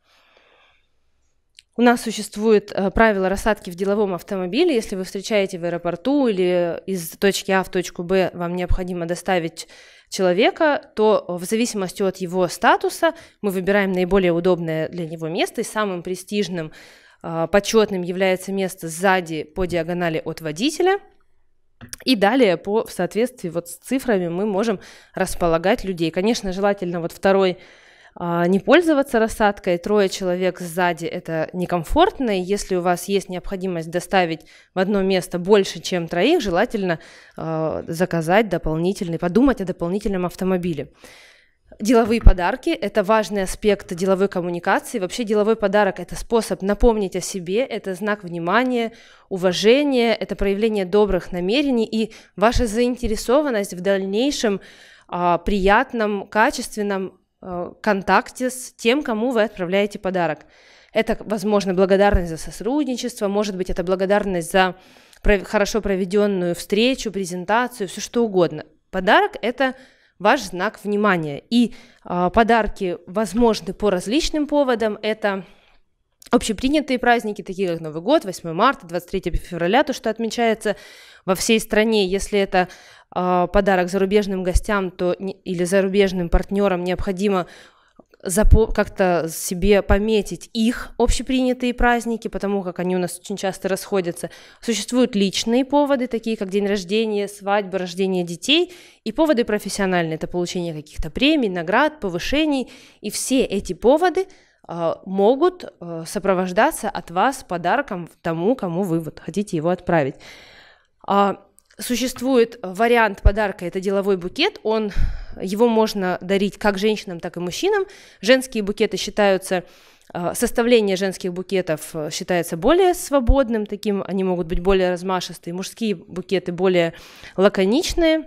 У нас существует э, правило рассадки в деловом автомобиле. Если вы встречаете в аэропорту или из точки А в точку Б вам необходимо доставить человека, то э, в зависимости от его статуса мы выбираем наиболее удобное для него место, и самым престижным, э, почетным является место сзади по диагонали от водителя. И далее по, в соответствии вот с цифрами мы можем располагать людей. Конечно, желательно вот второй а, не пользоваться рассадкой. Трое человек сзади это некомфортно, и если у вас есть необходимость доставить в одно место больше, чем троих, желательно а, заказать дополнительный, подумать о дополнительном автомобиле. Деловые подарки – это важный аспект деловой коммуникации. Вообще деловой подарок – это способ напомнить о себе, это знак внимания, уважения, это проявление добрых намерений и ваша заинтересованность в дальнейшем а, приятном, качественном Э, контакте с тем, кому вы отправляете подарок. Это, возможно, благодарность за сотрудничество, может быть, это благодарность за хорошо проведенную встречу, презентацию, все что угодно. Подарок – это ваш знак внимания. И э, подарки возможны по различным поводам. Это общепринятые праздники, такие как Новый год, 8 марта, 23 февраля, то, что отмечается во всей стране. Если это а, подарок зарубежным гостям то, или зарубежным партнерам необходимо как-то себе пометить их общепринятые праздники, потому как они у нас очень часто расходятся. Существуют личные поводы, такие как день рождения, свадьба, рождение детей, и поводы профессиональные, это получение каких-то премий, наград, повышений, и все эти поводы э, могут э, сопровождаться от вас подарком тому, кому вы вот хотите его отправить. Существует вариант подарка, это деловой букет, он, его можно дарить как женщинам, так и мужчинам. Женские букеты считаются э, Составление женских букетов э, считается более свободным, таким они могут быть более размашистые, мужские букеты более лаконичные.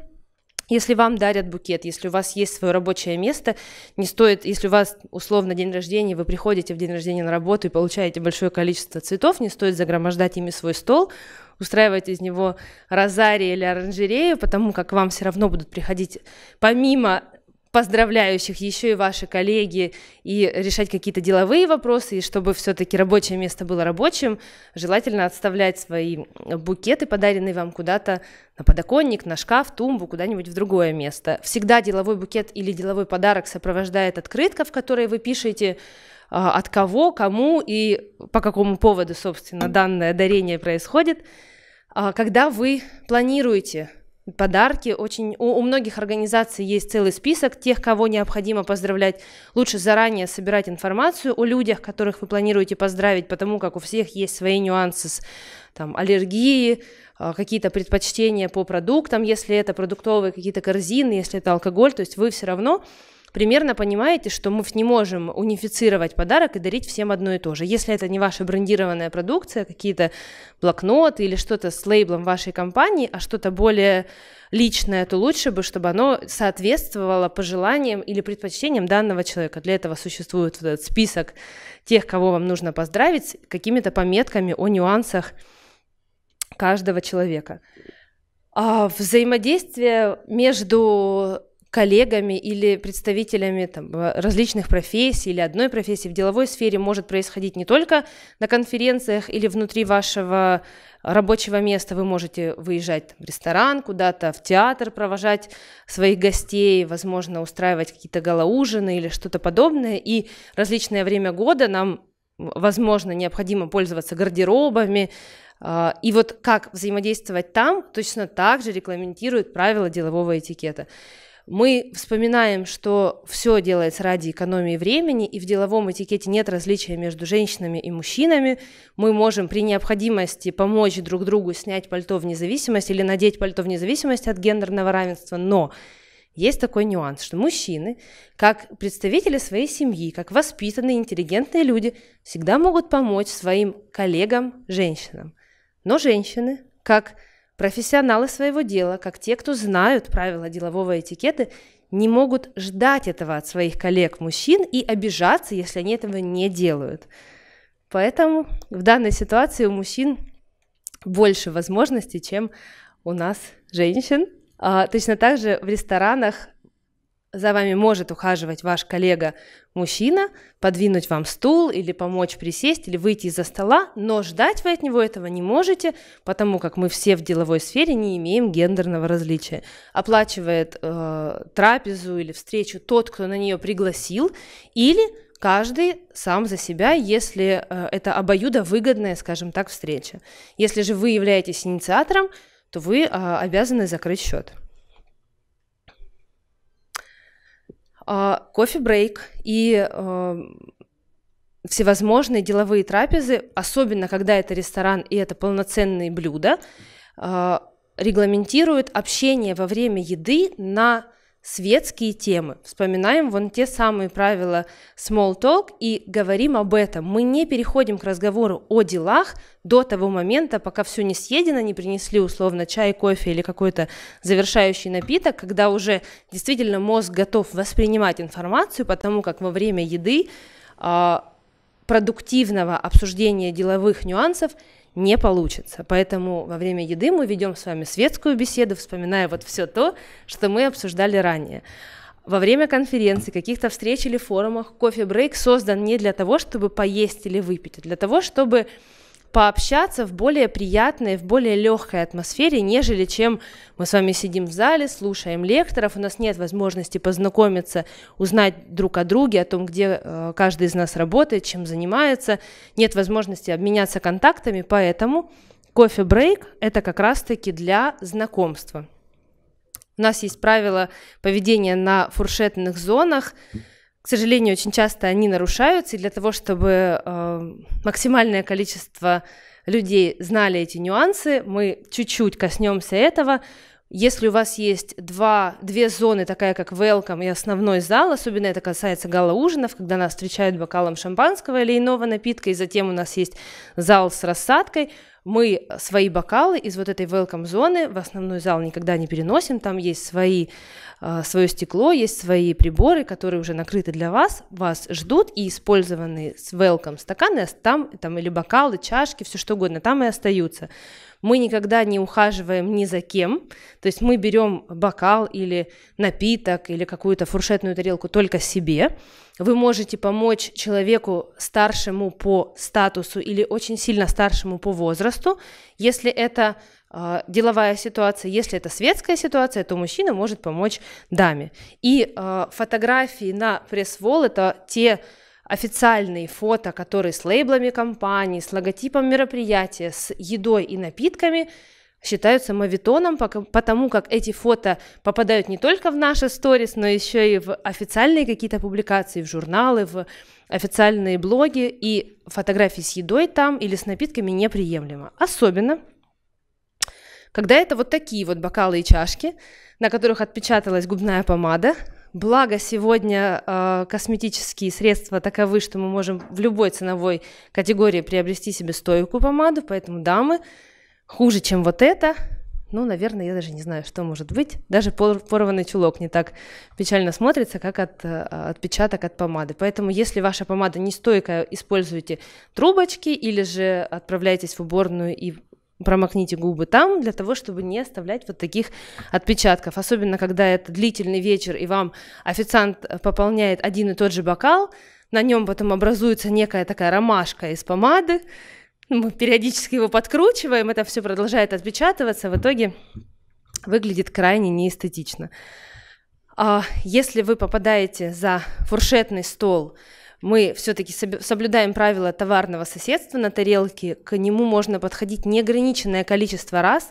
Если вам дарят букет, если у вас есть свое рабочее место, не стоит, если у вас условно день рождения, вы приходите в день рождения на работу и получаете большое количество цветов, не стоит загромождать ими свой стол, устраивать из него розарий или оранжерею, потому как вам все равно будут приходить помимо поздравляющих еще и ваши коллеги и решать какие-то деловые вопросы, и чтобы все-таки рабочее место было рабочим, желательно отставлять свои букеты, подаренные вам куда-то на подоконник, на шкаф, тумбу, куда-нибудь в другое место. Всегда деловой букет или деловой подарок сопровождает открытка, в которой вы пишете а, от кого, кому и по какому поводу, собственно, данное дарение происходит. А, когда вы планируете подарки, очень у, у многих организаций есть целый список тех, кого необходимо поздравлять. Лучше заранее собирать информацию о людях, которых вы планируете поздравить, потому как у всех есть свои нюансы с там, аллергией, а, какие-то предпочтения по продуктам, если это продуктовые какие-то корзины, если это алкоголь, то есть вы все равно примерно понимаете, что мы не можем унифицировать подарок и дарить всем одно и то же. Если это не ваша брендированная продукция, какие-то блокноты или что-то с лейблом вашей компании, а что-то более личное, то лучше бы, чтобы оно соответствовало пожеланиям или предпочтениям данного человека. Для этого существует вот этот список тех, кого вам нужно поздравить, с какими-то пометками о нюансах каждого человека. А взаимодействие между коллегами или представителями там, э, различных профессий или одной профессии в деловой сфере может происходить не только на конференциях или внутри вашего рабочего места. Вы можете выезжать в ресторан, куда-то в театр провожать своих гостей, возможно, устраивать какие-то галаужины или что-то подобное. И различное время года нам, возможно, необходимо пользоваться гардеробами, а, и вот как взаимодействовать там точно так же регламентирует правила делового этикета мы вспоминаем, что все делается ради экономии времени, и в деловом этикете нет различия между женщинами и мужчинами. Мы можем при необходимости помочь друг другу снять пальто в независимость или надеть пальто в независимость от гендерного равенства, но есть такой нюанс, что мужчины, как представители своей семьи, как воспитанные, интеллигентные люди, всегда могут помочь своим коллегам, женщинам. Но женщины, как Профессионалы своего дела, как те, кто знают правила делового этикета, не могут ждать этого от своих коллег-мужчин и обижаться, если они этого не делают. Поэтому в данной ситуации у мужчин больше возможностей, чем у нас женщин. А, точно так же в ресторанах за вами может ухаживать ваш коллега мужчина подвинуть вам стул или помочь присесть или выйти из-за стола, но ждать вы от него этого не можете, потому как мы все в деловой сфере не имеем гендерного различия. Оплачивает э, трапезу или встречу тот, кто на нее пригласил, или каждый сам за себя, если э, это выгодная, скажем так, встреча. Если же вы являетесь инициатором, то вы э, обязаны закрыть счет. А, кофе-брейк и а, всевозможные деловые трапезы, особенно когда это ресторан и это полноценные блюда, а, регламентируют общение во время еды на светские темы. Вспоминаем вон те самые правила small talk и говорим об этом. Мы не переходим к разговору о делах до того момента, пока все не съедено, не принесли условно чай, кофе или какой-то завершающий напиток, когда уже действительно мозг готов воспринимать информацию, потому как во время еды э, продуктивного обсуждения деловых нюансов – не получится. Поэтому во время еды мы ведем с вами светскую беседу, вспоминая вот все то, что мы обсуждали ранее. Во время конференции, каких-то встреч или форумах кофе-брейк создан не для того, чтобы поесть или выпить, а для того, чтобы пообщаться в более приятной, в более легкой атмосфере, нежели чем мы с вами сидим в зале, слушаем лекторов, у нас нет возможности познакомиться, узнать друг о друге, о том, где э, каждый из нас работает, чем занимается, нет возможности обменяться контактами, поэтому кофе-брейк – это как раз-таки для знакомства. У нас есть правила поведения на фуршетных зонах – к сожалению, очень часто они нарушаются, и для того, чтобы э, максимальное количество людей знали эти нюансы, мы чуть-чуть коснемся этого. Если у вас есть два, две зоны, такая как welcome и основной зал, особенно это касается гала-ужинов, когда нас встречают бокалом шампанского или иного напитка, и затем у нас есть зал с рассадкой – мы свои бокалы из вот этой welcome зоны в основной зал никогда не переносим, там есть свои, э, свое стекло, есть свои приборы, которые уже накрыты для вас, вас ждут, и использованные с welcome стаканы там, там или бокалы, чашки, все что угодно, там и остаются. Мы никогда не ухаживаем ни за кем, то есть мы берем бокал или напиток или какую-то фуршетную тарелку только себе, вы можете помочь человеку старшему по статусу или очень сильно старшему по возрасту. Если это э, деловая ситуация, если это светская ситуация, то мужчина может помочь даме. И э, фотографии на пресс-вол это те официальные фото, которые с лейблами компании, с логотипом мероприятия, с едой и напитками – считаются мавитоном, потому как эти фото попадают не только в наши сторис, но еще и в официальные какие-то публикации, в журналы, в официальные блоги, и фотографии с едой там или с напитками неприемлемо. Особенно, когда это вот такие вот бокалы и чашки, на которых отпечаталась губная помада, Благо сегодня э, косметические средства таковы, что мы можем в любой ценовой категории приобрести себе стойкую помаду, поэтому дамы, Хуже, чем вот это, ну, наверное, я даже не знаю, что может быть. Даже порванный чулок не так печально смотрится, как от э, отпечаток от помады. Поэтому, если ваша помада нестойкая, используйте трубочки или же отправляйтесь в уборную и промокните губы там для того, чтобы не оставлять вот таких отпечатков. Особенно, когда это длительный вечер, и вам официант э, пополняет один и тот же бокал, на нем потом образуется некая такая ромашка из помады, ну, мы периодически его подкручиваем, это все продолжает отпечатываться, в итоге выглядит крайне неэстетично. А если вы попадаете за фуршетный стол, мы все-таки соблюдаем правила товарного соседства на тарелке, к нему можно подходить неограниченное количество раз,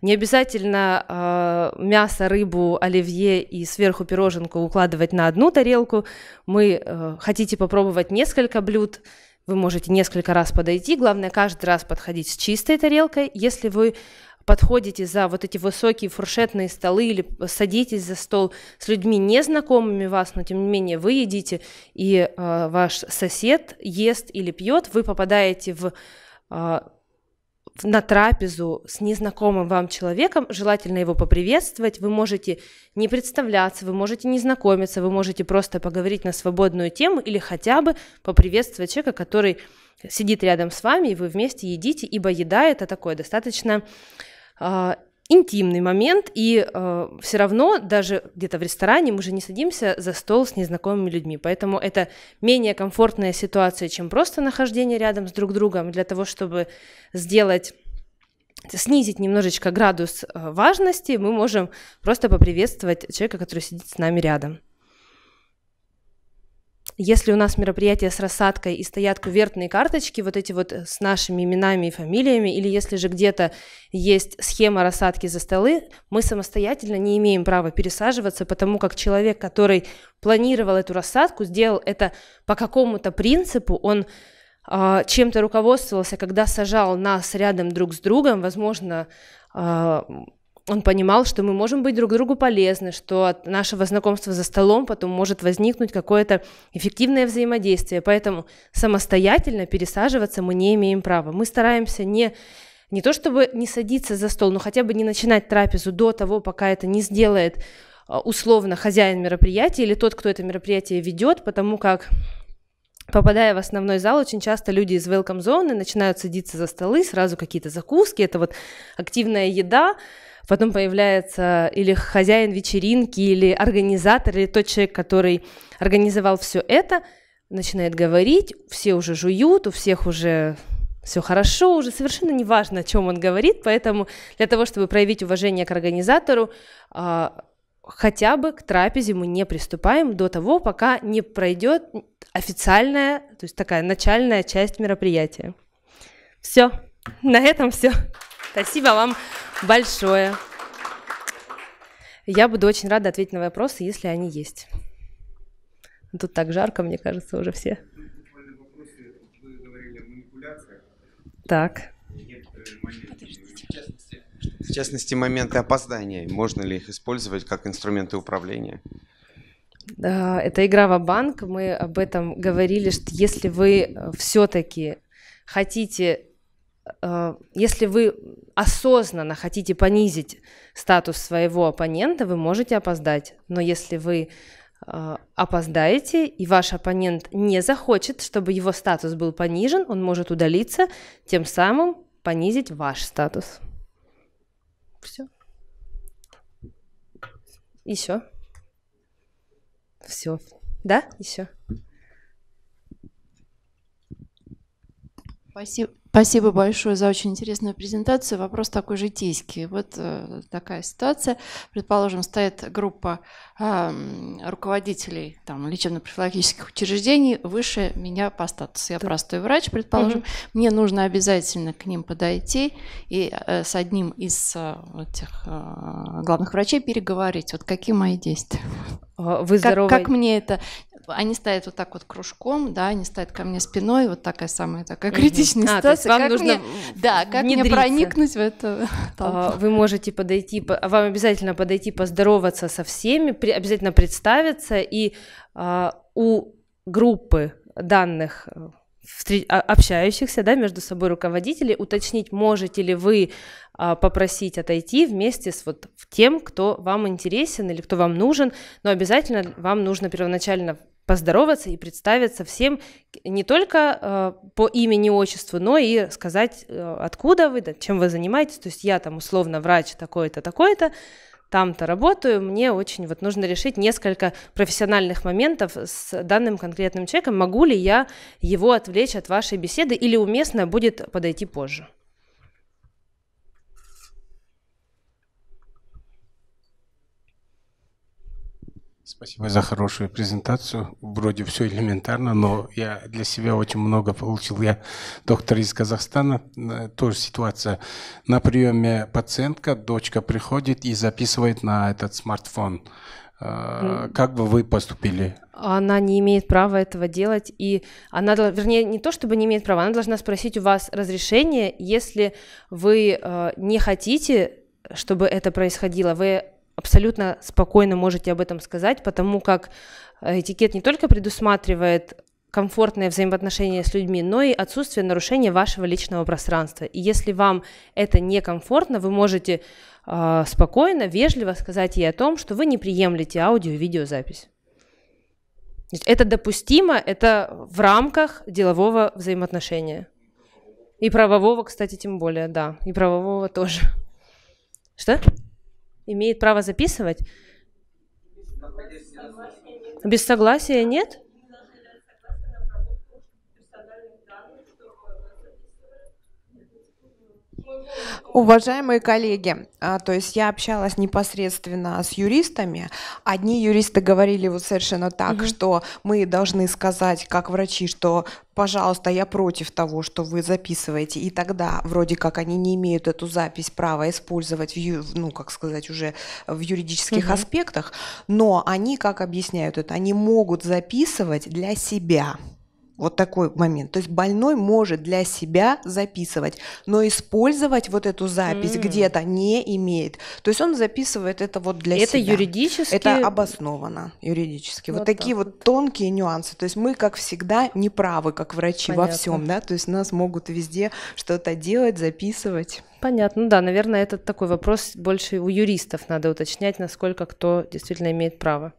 не обязательно э, мясо, рыбу, оливье и сверху пироженку укладывать на одну тарелку. Мы э, хотите попробовать несколько блюд, вы можете несколько раз подойти, главное каждый раз подходить с чистой тарелкой. Если вы подходите за вот эти высокие фуршетные столы или садитесь за стол с людьми незнакомыми вас, но тем не менее вы едите, и э, ваш сосед ест или пьет, вы попадаете в э, на трапезу с незнакомым вам человеком, желательно его поприветствовать, вы можете не представляться, вы можете не знакомиться, вы можете просто поговорить на свободную тему или хотя бы поприветствовать человека, который сидит рядом с вами, и вы вместе едите, ибо еда это такое достаточно а, интимный момент, и э, все равно даже где-то в ресторане мы же не садимся за стол с незнакомыми людьми, поэтому это менее комфортная ситуация, чем просто нахождение рядом с друг другом для того, чтобы сделать снизить немножечко градус э, важности, мы можем просто поприветствовать человека, который сидит с нами рядом если у нас мероприятие с рассадкой и стоят кувертные карточки, вот эти вот э, с нашими именами и фамилиями, или если же где-то есть схема рассадки за столы, мы самостоятельно не имеем права пересаживаться, потому как человек, который планировал эту рассадку, сделал это по какому-то принципу, он э, чем-то руководствовался, когда сажал нас рядом друг с другом, возможно, э, он понимал, что мы можем быть друг другу полезны, что от нашего знакомства за столом потом может возникнуть какое-то эффективное взаимодействие. Поэтому самостоятельно пересаживаться мы не имеем права. Мы стараемся не, не то чтобы не садиться за стол, но хотя бы не начинать трапезу до того, пока это не сделает а, условно хозяин мероприятия или тот, кто это мероприятие ведет, потому как Попадая в основной зал, очень часто люди из welcome зоны начинают садиться за столы, сразу какие-то закуски, это вот активная еда, потом появляется или хозяин вечеринки, или организатор, или тот человек, который организовал все это, начинает говорить, все уже жуют, у всех уже все хорошо, уже совершенно не важно, о чем он говорит, поэтому для того, чтобы проявить уважение к организатору, а, хотя бы к трапезе мы не приступаем до того, пока не пройдет официальная, то есть такая начальная часть мероприятия. Все, на этом все. Спасибо вам большое. Я буду очень рада ответить на вопросы, если они есть. Тут так жарко, мне кажется, уже все. Так. Некоторые в частности, моменты опоздания. Можно ли их использовать как инструменты управления? Да, это игра в банк. Мы об этом говорили, что если вы э, все-таки хотите, э, если вы осознанно хотите понизить статус своего оппонента, вы можете опоздать. Но если вы э, опоздаете, и ваш оппонент не захочет, чтобы его статус был понижен, он может удалиться, тем самым понизить ваш статус. Все. Еще. Все. Да? Еще. Спасибо. Спасибо большое за очень интересную презентацию. Вопрос такой житейский. Вот э, такая ситуация. Предположим, стоит группа а, руководителей там, лечебно-профилактических учреждений выше меня по статусу. Я да. простой врач, предположим. Угу. Мне нужно обязательно к ним подойти и э, с одним из э, этих главных врачей переговорить. Вот какие мои действия? А, вы как, как мне это они стоят вот так вот кружком, да, они стоят ко мне спиной, вот такая самая такая критичная mm-hmm. ситуация. А, как нужно мне, да, как мне проникнуть в это? А, вы можете подойти, вам обязательно подойти, поздороваться со всеми, при, обязательно представиться и а, у группы данных э, а, общающихся да, между собой руководителей, уточнить, можете ли вы а, попросить отойти вместе с вот тем, кто вам интересен или кто вам нужен, но обязательно вам нужно первоначально поздороваться и представиться всем не только э, по имени, отчеству, но и сказать, э, откуда вы, да, чем вы занимаетесь. То есть я там условно врач такой-то, такой-то, там-то работаю, мне очень вот нужно решить несколько профессиональных моментов с данным конкретным человеком, могу ли я его отвлечь от вашей беседы или уместно будет подойти позже. Спасибо за хорошую презентацию. Вроде все элементарно, но я для себя очень много получил. Я доктор из Казахстана, э, тоже ситуация. На приеме пациентка, дочка приходит и записывает на этот смартфон. Э, как бы вы поступили? Она не имеет права этого делать, и она, вернее, не то чтобы не имеет права, она должна спросить у вас разрешение, если вы э, не хотите чтобы это происходило. Вы абсолютно спокойно можете об этом сказать, потому как э, этикет не только предусматривает комфортное взаимоотношение с людьми, но и отсутствие нарушения вашего личного пространства. И если вам это некомфортно, вы можете э, спокойно, вежливо сказать ей о том, что вы не приемлете аудио и видеозапись. Это допустимо, это в рамках делового взаимоотношения. И правового, кстати, тем более, да. И правового тоже. Что? имеет право записывать? Без согласия нет? Уважаемые коллеги, а, то есть я общалась непосредственно с юристами. Одни юристы говорили вот совершенно так, угу. что мы должны сказать, как врачи, что пожалуйста, я против того, что вы записываете, и тогда вроде как они не имеют эту запись права использовать, в, ю, ну, как сказать, уже в юридических угу. аспектах, но они, как объясняют это, они могут записывать для себя. Вот такой момент. То есть больной может для себя записывать, но использовать вот эту запись mm. где-то не имеет. То есть он записывает это вот для это себя. Это юридически? Это обосновано юридически. Вот, вот такие вот. вот тонкие нюансы. То есть мы, как всегда, не правы, как врачи Понятно. во всем, да. То есть нас могут везде что-то делать, записывать. Понятно, да, наверное, это такой вопрос больше у юристов надо уточнять, насколько кто действительно имеет право.